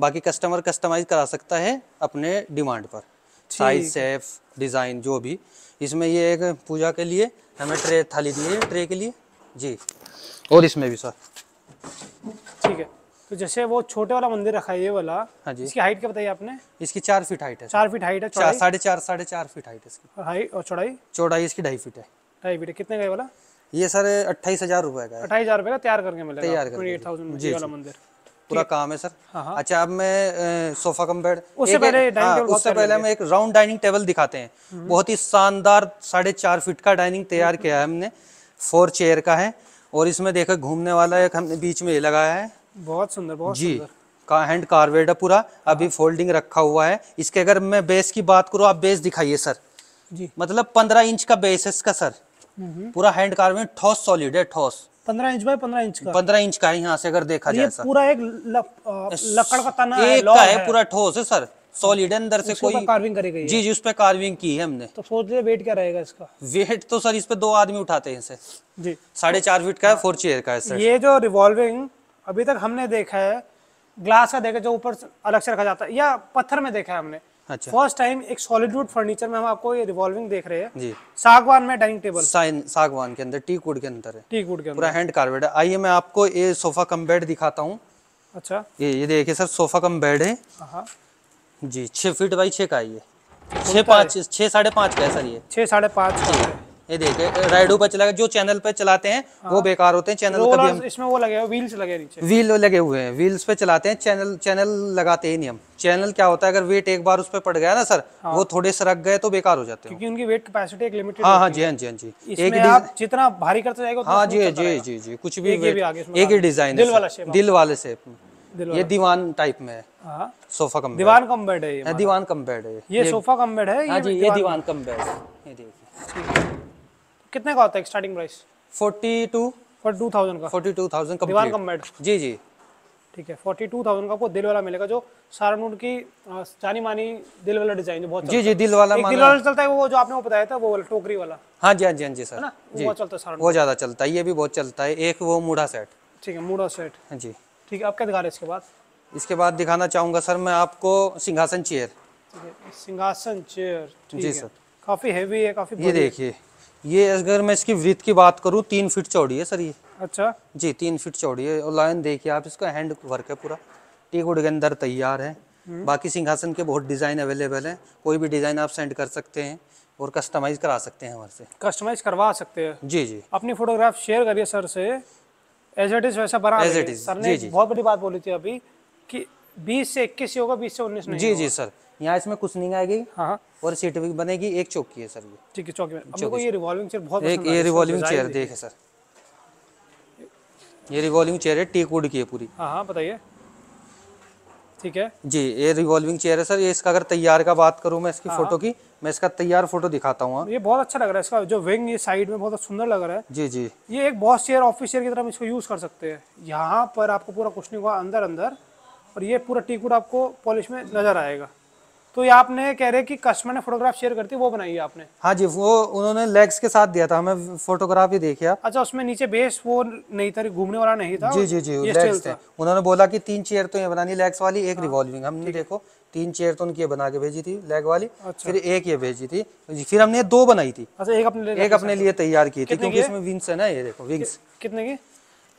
बाकी कस्टमर कस्टमाइज करा सकता है अपने डिमांड पर साइज सेफ डिज़ाइन जो भी इसमें ये एक पूजा के लिए हमें ट्रे थाली दी है ट्रे के लिए जी और इसमें भी सर ठीक है तो जैसे वो छोटे वाला मंदिर रखा है ये वाला हाँ जी इसकी हाइट क्या बताइए आपने इसकी चार फीट हाइट है चार फीट हाइट है साढ़े चार साढ़े चार फीट हाइट इसकी हाइट और चौड़ाई चौड़ाई इसकी ढाई फीट है ढाई फीट है कितने का वाला ये सर अट्ठाईस हजार रुपए का अट्ठाईस हजार रुपए का तैयार करके मिलेगा तैयार करके वाला मंदिर पूरा काम है सर हाँ, हाँ। अच्छा अब मैं सोफा कम बेड उससे पहले हाँ, उससे पहले हम एक राउंड डाइनिंग टेबल दिखाते हैं हम्म। बहुत ही शानदार साढ़े चार फीट का डाइनिंग तैयार किया है हमने फोर चेयर का है और इसमें देखो घूमने वाला एक हमने बीच में ये लगाया है बहुत सुंदर बहुत जी का हैंड कार्वेड है पूरा अभी फोल्डिंग रखा हुआ है इसके अगर मैं बेस की बात करूँ आप बेस दिखाइए सर जी मतलब पंद्रह इंच का बेस है इसका सर हम्म, हम्म। पूरा हैंड कार्वेड ठोस सॉलिड है ठोस पंद्रह इंच बाय पंद्रह इंच का पंद्रह इंच का है यहाँ से अगर देखा जाए सर पूरा एक लकड़ का तना एक है, का है, है पूरा ठोस है सर सॉलिड अंदर से कोई कार्विंग करी गई जी जी उस पर कार्विंग की है हमने तो सोच लिया वेट क्या रहेगा इसका वेट तो सर इस पे दो आदमी उठाते हैं सर जी साढ़े चार फीट का है फोर चेयर का है सर ये जो रिवॉल्विंग अभी तक हमने देखा है ग्लास का देखा जो ऊपर अलग से रखा जाता है या पत्थर में देखा है हमने अच्छा फर्स्ट टाइम एक सॉलिडवुड फर्नीचर में हम आपको ये रिवॉल्विंग देख रहे हैं जी सागवान में डाइनिंग टेबल सागवान के अंदर टी वुड के अंदर है टी वुड के अंदर पूरा हैंड कार्वेड है आइए मैं आपको ये सोफा कम बेड दिखाता हूँ अच्छा ये ये देखिए सर सोफा कम बेड है हाँ। जी छह फीट बाई छ का ये छह पाँच छह साढ़े पाँच का है सर ये छह साढ़े पाँच का हाँ। ये देखे राइडो पर चला जो चैनल पर चलाते हैं हाँ। वो बेकार होते हैं चैनल कभी हम इसमें वो लगे व्हील्स लगे नीचे व्हील लगे हुए हैं व्हील्स पे चलाते हैं चैनल चैनल लगाते ही नहीं हम चैनल क्या होता है अगर वेट एक बार उस पर पड़ गया ना सर हाँ। वो थोड़े से रख गए तो बेकार हो जाते हैं क्योंकि उनकी वेट कैपेसिटी एक लिमिटेड हाँ हाँ जी हाँ जी हाँ जी एक जितना भारी करते जाएगा हाँ जी जी जी जी कुछ भी एक ही डिजाइन दिल वाले शेप ये दीवान टाइप में है हाँ। सोफा कम दीवान कम बेड है हाँ, दीवान कम बेड है ये सोफा कम बेड है हाँ जी ये दीवान कम बेड है ये देखिए कितने का होता है स्टार्टिंग प्राइस 42 टू फोर्टी का 42000 का दीवान कम्बेड जी जी ठीक है 42000 का को दिल वाला मिलेगा जो सारनूर की जानी मानी दिल वाला डिजाइन जो बहुत जी जी दिल वाला दिल वाला चलता है वो जो आपने वो बताया था वो वाला टोकरी वाला हाँ जी हाँ जी हाँ जी सर है ना वो चलता है सारनूर वो ज्यादा चलता है ये भी बहुत चलता है एक वो मूढ़ा सेट ठीक है मूढ़ा सेट हाँ जी ठीक है आप क्या दिखा रहे हैं इसके बाद इसके बाद दिखाना चाहूंगा सर मैं आपको सिंहासन चेयर सिंहासन चेयर जी सर काफी हैवी है काफी ये देखिए ये अगर मैं इसकी वृत्त की बात करूँ तीन फीट चौड़ी है सर ये अच्छा जी तीन फीट चौड़ी है और लाइन देखिए आप इसका हैंड वर्क है पूरा टी के अंदर तैयार है हम्म। बाकी सिंहासन के बहुत डिज़ाइन अवेलेबल हैं कोई भी डिज़ाइन आप सेंड कर सकते हैं और कस्टमाइज करा सकते हैं हमारे से कस्टमाइज करवा सकते हैं जी जी अपनी फोटोग्राफ शेयर करिए सर से एज इट इज़ वैसा बना सर ने जी, जी. बहुत बड़ी बात बोली थी अभी कि बीस से इक्कीस होगा बीस से उन्नीस जी जी सर यहाँ इसमें कुछ नहीं आएगी हाँ, हाँ और सीट भी बनेगी एक चौकी है सर ये ठीक है चौकी ये रिवॉल्विंग चेयर देखे सर ये रिवॉल्विंग चेयर है टीक वुड की है पूरी हाँ, हाँ बताइए ठीक है जी ये रिवॉल्विंग चेयर है सर ये इसका अगर तैयार का बात करूँ मैं इसकी फोटो हाँ। की मैं इसका तैयार फोटो दिखाता हूँ ये बहुत अच्छा लग रहा है इसका जो विंग ये साइड में बहुत सुंदर लग रहा है जी जी ये एक बॉस चेयर ऑफिस चेयर की तरह हम इसको यूज कर सकते हैं यहाँ पर आपको पूरा कुछ नहीं हुआ अंदर अंदर और ये पूरा टीक वुड आपको पॉलिश में नजर आएगा तो ये आपने कह रहे कि कस्टमर ने फोटोग्राफ शेयर करती वो बनाई है आपने हाँ जी वो उन्होंने लेग्स के साथ दिया था हमें फोटोग्राफ ही देखिए अच्छा उसमें नीचे बेस वो नहीं था घूमने वाला नहीं था जी जी जी लेग्स थे उन्होंने बोला कि तीन चेयर तो ये बनानी लेग्स वाली एक हाँ, रिवॉल्विंग हमने देखो तीन चेयर तो उनकी बना के भेजी थी लेग वाली अच्छा। फिर एक ये भेजी थी फिर हमने दो बनाई थी अच्छा एक अपने एक अपने लिए तैयार की थी क्योंकि इसमें विंग्स है ना ये देखो विंग्स कितने की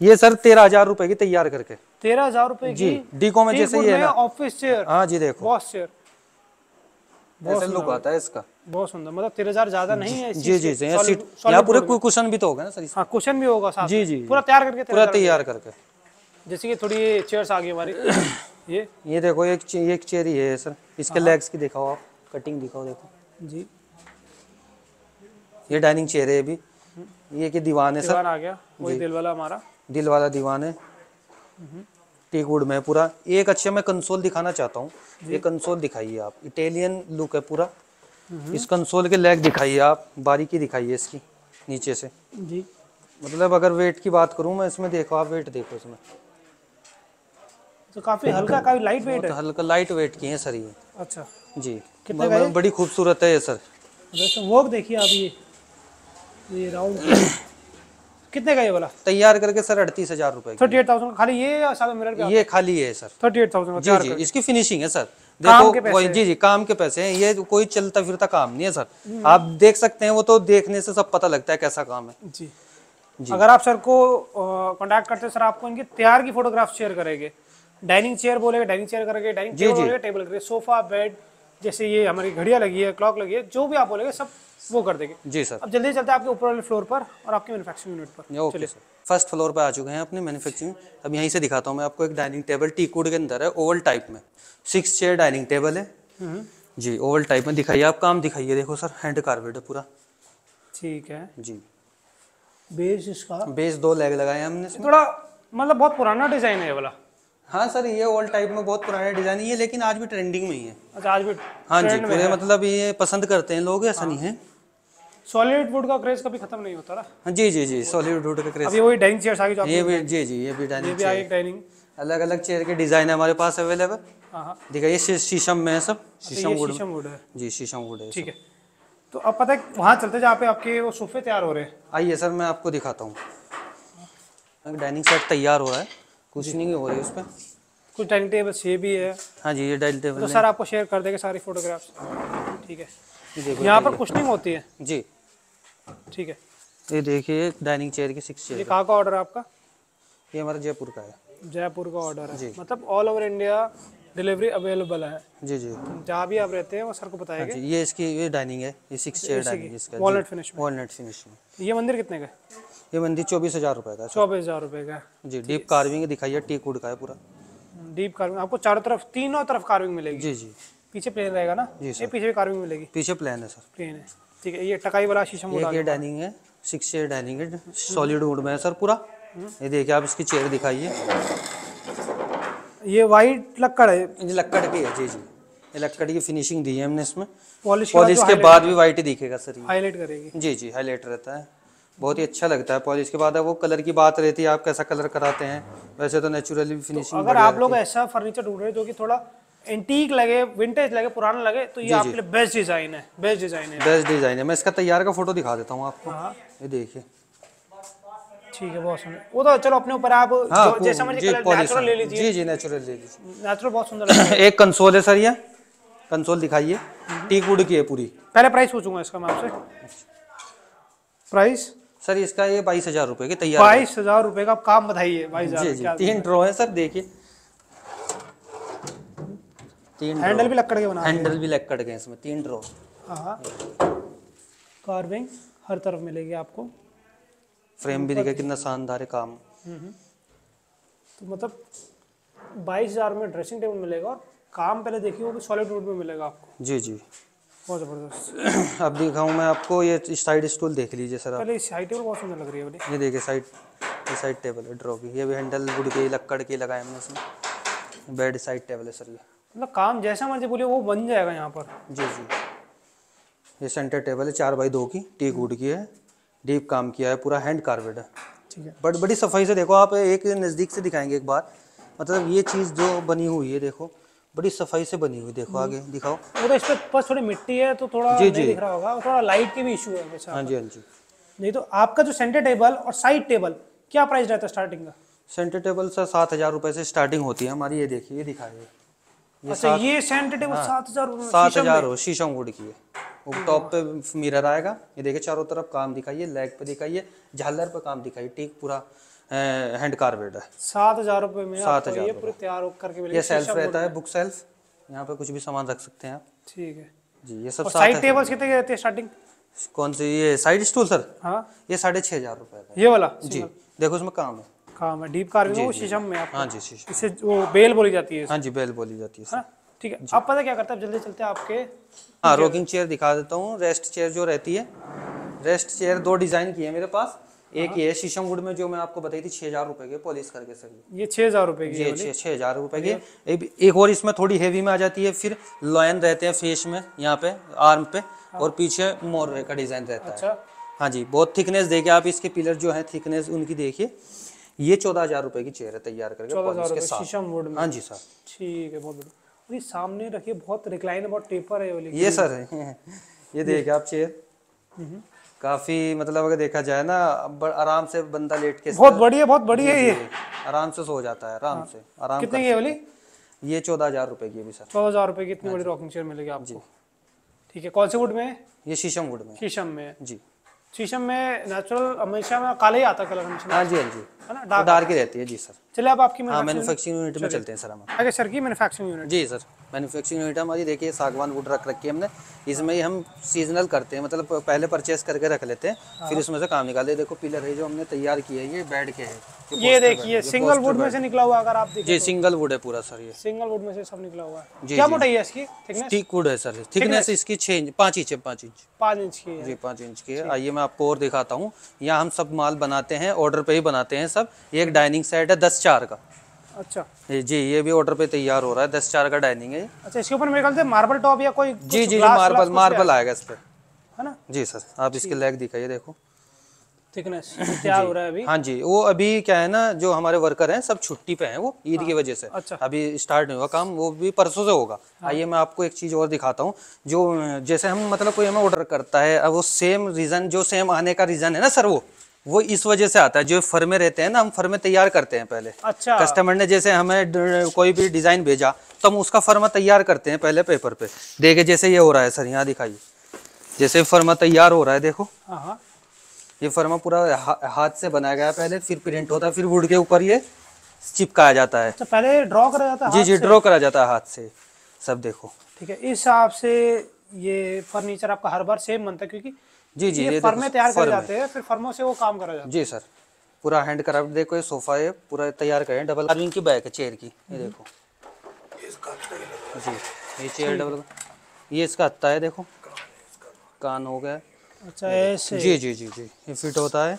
ये सर तेरह हजार रूपए की तैयार करके तेरह हजार रूपए जी डीको में जैसे ऑफिस चेयर हाँ जी देखो बॉस चेयर ऐसे लुक आता है इसका बहुत सुंदर मतलब तेरह हजार ज्यादा नहीं है जी जी जी यहाँ पूरे भी तो होगा ना सर हाँ भी होगा जी जी पूरा तैयार करके पूरा तैयार करके जैसे कि थोड़ी चेयर्स आ गई हमारी ये ये देखो एक एक चेयर ही है सर इसके लेग्स हाँ, हाँ। की दिखाओ आप कटिंग दिखाओ देखो जी ये डाइनिंग चेयर है अभी हम्म। ये दीवान है सर आ गया वही दिल वाला हमारा दिल वाला दीवान है हम्म। टीक वुड में पूरा एक अच्छे मैं कंसोल दिखाना चाहता हूँ ये कंसोल दिखाइए आप इटालियन लुक है पूरा हम्म। इस कंसोल के लेग दिखाइए आप बारीकी दिखाइए इसकी नीचे से जी मतलब अगर वेट की बात करूँ मैं इसमें देखो आप वेट देखो इसमें तो काफी हल्का काफी लाइट वेट है हल्का लाइट वेट की है सर ये अच्छा जी मतलब बड़ी खूबसूरत है ये सर वॉक अच्छा, देखिए आप ये ये राउंड कितने का ये वाला तैयार करके सर अड़तीस हजार रूपए थर्टी एट थाउजेंड खाली ये मिरर का ये खाली है सर थर्टी एट थाउजेंड जी जी इसकी फिनिशिंग है सर देखो जी जी काम के पैसे हैं ये कोई चलता फिरता काम नहीं है सर हम्म। आप देख सकते हैं वो तो देखने से सब पता लगता है कैसा काम है जी जी अगर आप सर को कॉन्टेक्ट करते सर आपको इनकी तैयार की फोटोग्राफ शेयर करेंगे डाइनिंग चेयर बोलेगा डाइनिंग चेयर करेंगे डाइनिंग टेबल बोलेगे टेबल करेंगे सोफा बेड जैसे ये हमारी घड़िया लगी है क्लॉक लगी है जो भी आप बोलेंगे सब वो कर देंगे जी सर अब जल्दी चलते हैं आपके ऊपर वाले फ्लोर पर और आपके मैनुफेक्चरिंग यूनिट पर ओके सर फर्स्ट फ्लोर पर आ चुके हैं अपने मैनुफेक्चरिंग अब यहीं से दिखाता हूँ मैं आपको एक डाइनिंग टेबल टी कोड के अंदर है ओवल टाइप में सिक्स चेयर डाइनिंग टेबल है हम्म। जी ओवल टाइप में दिखाइए आप काम दिखाइए देखो सर हैंड कार्वेड है पूरा ठीक है जी बेस इसका बेस दो लेग लगाए हमने थोड़ा मतलब बहुत पुराना डिजाइन है ये वाला हाँ सर ये ओल्ड टाइप में बहुत पुराना डिजाइन है लेकिन आज भी ट्रेंडिंग में ही है अच्छा आज भी हाँ जी पूरे मतलब ये पसंद करते हैं लोग ऐसा हाँ। नहीं है सॉलिड वुड का क्रेज कभी खत्म नहीं होता ना हाँ, जी जी जी सॉलिड वुड का क्रेज अभी वही डाइनिंग चेयर्स आगे जो ये भी जी जी ये भी डाइनिंग ये भी डाइनिंग अलग अलग चेयर के डिजाइन है हमारे पास अवेलेबल हाँ देखा हाँ। ये शीशम में है सब अच्छा, शीशम वुड है जी शीशम वुड है ठीक है तो अब पता है वहाँ चलते जहाँ पे आपके वो सोफे तैयार हो रहे हैं आइए सर मैं आपको दिखाता हूँ डाइनिंग सेट तैयार हो रहा है कुछ नहीं हो रही उस पर कुछ डाइनिंग टेबल से भी है हाँ जी ये डाइनिंग टेबल तो सर आपको शेयर कर देंगे सारी फोटोग्राफ्स ठीक है यहाँ पर कुछ नहीं होती है जी ठीक है ये देखिए डाइनिंग चेयर की सिक्स चेयर कहाँ का ऑर्डर है आपका ये हमारा जयपुर का है जयपुर का ऑर्डर है मतलब all over India delivery available है जी जी जहाँ भी आप रहते हैं वो सर को हाँ बताएंगे ये इसकी ये डाइनिंग है ये सिक्स चेयर डाइनिंग है इसका वॉलनट फिनिश वॉलनट फिनिश ये मंदिर कितने का ये मंदिर चौबीस हजार रुपए का चौबीस हजार रुपए का जी डीप कार्विंग दिखाइए टी कुड का है पूरा डीप कार्विंग आपको चारों तरफ तीनों तरफ कार्विंग मिलेगी जी जी पीछे प्लेन रहेगा ना जी सर पीछे कार्विंग मिलेगी पीछे प्लेन है सर प्लेन है ठीक है ये टकाई वाला शीशम ये डाइनिंग है सिक्स चेयर डाइनिंग है सॉलिड वुड में है सर पूरा ये देखिए आप इसकी चेयर दिखाइए ये वाइट लक्कड़ है जी लक्कड़ की है जी जी लक्कड़ की फिनिशिंग दी है हमने इसमें पॉलिश पॉलिश के बाद भी व्हाइट ही दिखेगा सर हाईलाइट करेगी जी जी हाईलाइट रहता है बहुत ही अच्छा लगता है पॉलिश के बाद वो कलर की बात रहती है आप कैसा कलर कराते हैं वैसे तो नेचुरली फिनिशिंग तो अगर आप लोग ऐसा फर्नीचर ढूंढ रहे हो जो कि थोड़ा एंटीक लगे विंटेज लगे पुराना लगे तो ये आपके लिए बेस्ट डिजाइन है बेस्ट डिजाइन है बेस्ट डिजाइन है मैं इसका तैयार का फोटो दिखा देता हूँ आपको हाँ। ये देखिए ठीक है बहुत सुंदर वो तो चलो अपने ऊपर आप हाँ, जैसा ले लीजिए जी जी नेचुरल ले लीजिए नेचुरल बहुत सुंदर एक कंसोल है सर ये कंसोल दिखाइए हम्म। टीक वुड की है पूरी पहले प्राइस पूछूंगा इसका मैं आपसे प्राइस सर इसका ये बाईस हजार रूपए की तैयार बाईस हजार रूपए का काम बताइए बाईस हजार तीन ड्रॉ है सर देखिए तीन हैंडल भी लकड़ के बना हैंडल भी लकड़ के इसमें तीन ड्रॉ हाँ। कार्विंग हर तरफ मिलेगी आपको फ्रेम भी दिखेगा कितना शानदार है काम हम्म, हम्म। तो मतलब बाईस हजार में ड्रेसिंग टेबल मिलेगा और काम पहले देखिए वो भी सॉलिड वुड में मिलेगा आपको जी जी बहुत ज़बरदस्त अब दिखाऊँ मैं आपको ये साइड स्टूल देख लीजिए सर पहले साइड टेबल बहुत सुंदर लग रही है ये देखिए साइड ये साइड टेबल है ड्रॉ की ये भी हैंडल वुड के लक्कड़ के लगाए हमने इसमें बेड साइड टेबल है सर ये मतलब काम जैसा मर्जी बोलिए वो बन जाएगा यहाँ पर जी जी ये सेंटर टेबल है चार बाई दो की टीक वुड हम्म। की है डीप काम किया है पूरा हैंड कार्वेड है ठीक है बट बड़ी सफाई से देखो आप एक नज़दीक से दिखाएंगे एक बार मतलब ये चीज़ जो बनी हुई है देखो बड़ी सफाई से बनी हुई देखो हम्म। आगे दिखाओ तो इस पर थोड़ी मिट्टी है तो थोड़ा जी जी दिख रहा होगा और थोड़ा लाइट के भी इशू है हाँ जी हाँ जी नहीं तो आपका जो सेंटर टेबल और साइड टेबल क्या प्राइस रहता है स्टार्टिंग का सेंटर टेबल सर सात हजार रुपए से स्टार्टिंग होती है हमारी ये देखिए ये दिखाइए ये अच्छा, ये सेंटर टेबल हाँ। सात हजार सात हजार शीशम वुड की है टॉप पे मिरर आएगा ये देखिए चारों तरफ काम दिखाइए लेग पे दिखाइए झालर पे काम दिखाइए टीक पूरा हैंड कार्वेड है सात हजार रुपये में सात हजार ये तैयार होकर के ये सेल्फ रहता है बुक सेल्फ यहाँ पे कुछ भी सामान रख सकते हैं आप ठीक है जी ये सब साइड टेबल्स कितने रहते हैं स्टार्टिंग कौन सी ये साइड स्टूल सर हाँ ये साढ़े छह हजार रुपए ये वाला जी देखो उसमें काम है काम है डीप कार्विंग वो शीशम में आप हाँ जी शीशम इसे वो बेल बोली जाती है हाँ जी बेल बोली जाती है हाँ, ठीक है आप पता क्या करते हैं जल्दी चलते हैं आपके हाँ रोकिंग चेयर दिखा देता हूँ रेस्ट चेयर जो रहती है रेस्ट चेयर दो डिज़ाइन की है मेरे पास एक हाँ। ये शीशम वुड में जो मैं आपको बताई थी छह हजार रुपए की पॉलिश करके सर ये छह हजार रुपए की छह हजार रुपए की एक और इसमें थोड़ी हेवी में आ जाती है फिर लॉयन रहते हैं फेस में यहाँ पे आर्म पे हाँ। और पीछे मोर का डिजाइन रहता है अच्छा। हाँ जी बहुत थिकनेस देखिए आप इसके पिलर जो है थिकनेस उनकी देखिए ये चौदह हजार रुपए की चेयर है तैयार करके साथ शीशम वुड में हाँ जी सर ठीक है बहुत और ये सामने रखिए बहुत रिक्लाइन बहुत टेपर है ये सर ये देखिए आप चेयर काफी मतलब अगर देखा जाए ना आराम से बंदा लेट के बहुत बढ़िया बहुत बढ़िया है ये आराम से सो जाता है आराम हाँ। से आराम कितने की वाली ये चौदह हजार रुपए की सर चौदह हजार रुपए की इतनी हाँ बड़ी रॉकिंग चेयर मिलेगी आपको ठीक है कौन से वुड में ये शीशम वुड में शीशम में जी शीशम में नेचुरल हमेशा में काले ही आता कलर हमेशा हाँ जी हाँ जी है ना डार्क डार्क ही रहती है जी सर चलिए आप आपकी मैन्युफैक्चरिंग हाँ, यूनिट में चलते हैं सर हम आगे अच्छा, सर की मैन्युफैक्चरिंग यूनिट जी सर मैन्युफैक्चरिंग यूनिट हमारी देखिए सागवान वुड रख रखी है हमने इसमें ही हम सीजनल करते हैं मतलब पहले परचेस करके रख लेते हैं हाँ। फिर उसमें से काम निकालते हैं देखो पिलर है जो हमने तैयार किया है ये बेड के है ये देखिए सिंगल वुड में से निकला हुआ अगर आप जी सिंगल तो। वुड है पूरा सर ये सिंगल वुड में से सब निकला हुआ है जी क्या मोटाई है इसकी थिकनेस ठीक वुड है सर थिकनेस इसकी छह इंच पाँच इंच है पाँच इंच पाँच इंच की जी पाँच इंच की है आइए मैं आपको और दिखाता हूँ यहाँ हम सब माल बनाते हैं ऑर्डर पे ही बनाते हैं सब एक डाइनिंग सेट है दस चार का अच्छा जी ये भी ऑर्डर पे तैयार हो रहा है दस चार का डाइनिंग है अच्छा इसके ऊपर मेरे मार्बल टॉप या कोई जी जी जी मार्बल मार्बल आएगा इस पर है ना जी सर आप इसके लेग दिखाइए देखो थिकनेस तैयार हो रहा है अभी हाँ जी वो अभी क्या है ना जो हमारे वर्कर हैं सब छुट्टी पे हैं वो ईद हाँ, की वजह से अच्छा अभी स्टार्ट नहीं हुआ काम वो भी परसों से होगा हाँ। आइए मैं आपको एक चीज़ और दिखाता हूँ जो जैसे हम मतलब कोई हमें ऑर्डर करता है अब वो सेम रीज़न जो सेम आने का रीज़न है ना सर वो हाँ, वो इस वजह से आता है जो फर्मे रहते हैं ना हम फर्मे तैयार करते हैं पहले अच्छा कस्टमर ने जैसे हमें कोई भी डिजाइन भेजा तो हम उसका फर्मा तैयार करते हैं पहले पेपर पे देखे जैसे ये हो रहा है सर यहाँ दिखाइए जैसे फर्मा तैयार हो रहा है देखो हाँ। ये फर्मा पूरा हा, हाथ से बनाया गया पहले फिर प्रिंट होता है फिर वुड के ऊपर ये चिपकाया जाता है अच्छा, पहले ड्रॉ करा जाता है जी जी ड्रॉ करा जाता है हाथ से सब देखो ठीक है इस हिसाब से ये फर्नीचर आपका हर बार सेम बनता है क्योंकि जी जी ये फर्मे तैयार कर जाते हैं फिर फर्मों से वो काम करा जाता है जी सर पूरा हैंड क्राफ्ट देखो ये सोफा है पूरा तैयार करें डबल आर्विंग की बैक है चेयर की ये हम्म। देखो अच्छा जी ये चेयर डबल ये इसका हत्ता है देखो कान हो गया अच्छा ऐसे जी जी जी जी ये फिट होता है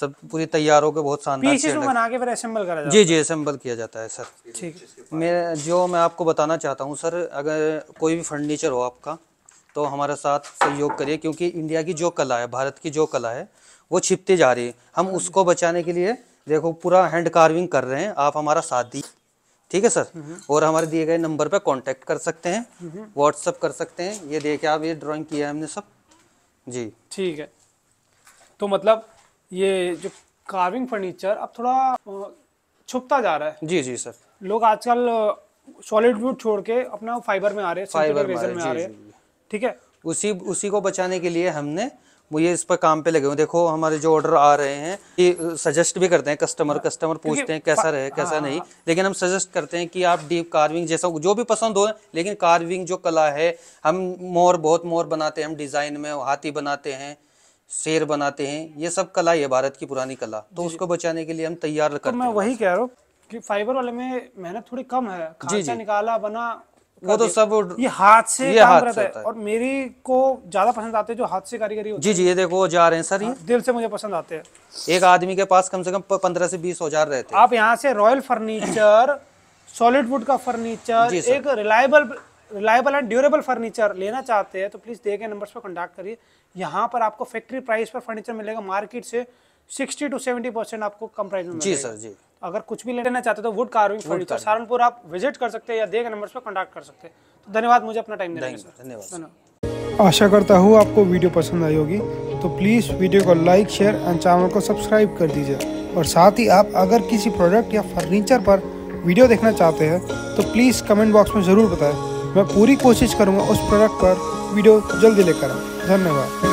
सब पूरी तैयार होकर बहुत शानदार पीसेस बना के फिर असेंबल करा जाता जी जी असेंबल किया जाता है सर ठीक मैं जो मैं आपको बताना चाहता हूँ सर अगर कोई भी फर्नीचर हो आपका तो हमारे साथ सहयोग करिए क्योंकि इंडिया की जो कला है भारत की जो कला है वो छिपती जा रही है हम उसको बचाने के लिए देखो पूरा हैंड कार्विंग कर रहे हैं आप हमारा साथ दी ठीक है सर और हमारे दिए गए नंबर पर कांटेक्ट कर सकते हैं व्हाट्सअप कर सकते हैं ये देखे आप ये ड्राइंग किया है हमने सब जी ठीक है तो मतलब ये जो कार्विंग फर्नीचर अब थोड़ा छुपता जा रहा है जी जी सर लोग आजकल सॉलिड वुड छोड़ के अपना फाइबर में आ रहे हैं फाइबर में आ रहे हैं ठीक है उसी उसी को बचाने के लिए हमने वो ये इस पर काम पे लगे हुए देखो हमारे जो ऑर्डर आ रहे हैं ये सजेस्ट भी करते हैं कस्टमर कस्टमर पूछते हैं कैसा रहे कैसा हाँ, नहीं लेकिन हम सजेस्ट करते हैं कि आप डीप कार्विंग जैसा जो भी पसंद हो लेकिन कार्विंग जो कला है हम मोर बहुत मोर बनाते हैं हम डिज़ाइन में हाथी बनाते हैं शेर बनाते हैं ये सब कला है भारत की पुरानी कला तो उसको बचाने के लिए हम तैयार तो करते हैं मैं वही कह रहा हूँ कि फाइबर वाले में मेहनत थोड़ी कम है जी जी निकाला बना वो तो सब ये हाथ से ये हाथ रहता है है और मेरी को ज्यादा पसंद आते हैं जो हाथ से कारीगरी होती जी जी ये देखो जा रहे हैं सर ये हाँ, दिल से मुझे पसंद आते हैं एक आदमी के पास कम से कम पंद्रह से बीस हजार रहते हैं आप यहाँ से रॉयल फर्नीचर सॉलिड वुड का फर्नीचर एक reliable reliable and durable furniture लेना चाहते हैं तो प्लीज़ दिए गए नंबर्स पर कॉन्टैक्ट करिए यहाँ पर आपको फैक्ट्री प्राइस पर फर्नीचर मिलेगा मार्केट से सिक्सटी टू सेवेंटी परसेंट आपको कम प्राइस में जी सर जी अगर कुछ भी लेना चाहते तो वुड कार्विंग फर्नीचर सहारनपुर आप विजिट कर सकते हैं या देख नंबर पर कॉन्टैक्ट कर सकते हैं तो धन्यवाद मुझे अपना टाइम देने धन्यवाद आशा करता हूँ आपको वीडियो पसंद आई होगी तो प्लीज़ वीडियो को लाइक शेयर एंड चैनल को सब्सक्राइब कर दीजिए और साथ ही आप अगर किसी प्रोडक्ट या फर्नीचर पर वीडियो देखना चाहते हैं तो प्लीज़ कमेंट बॉक्स में ज़रूर बताएं मैं पूरी कोशिश करूँगा उस प्रोडक्ट पर वीडियो जल्दी लेकर आऊँ धन्यवाद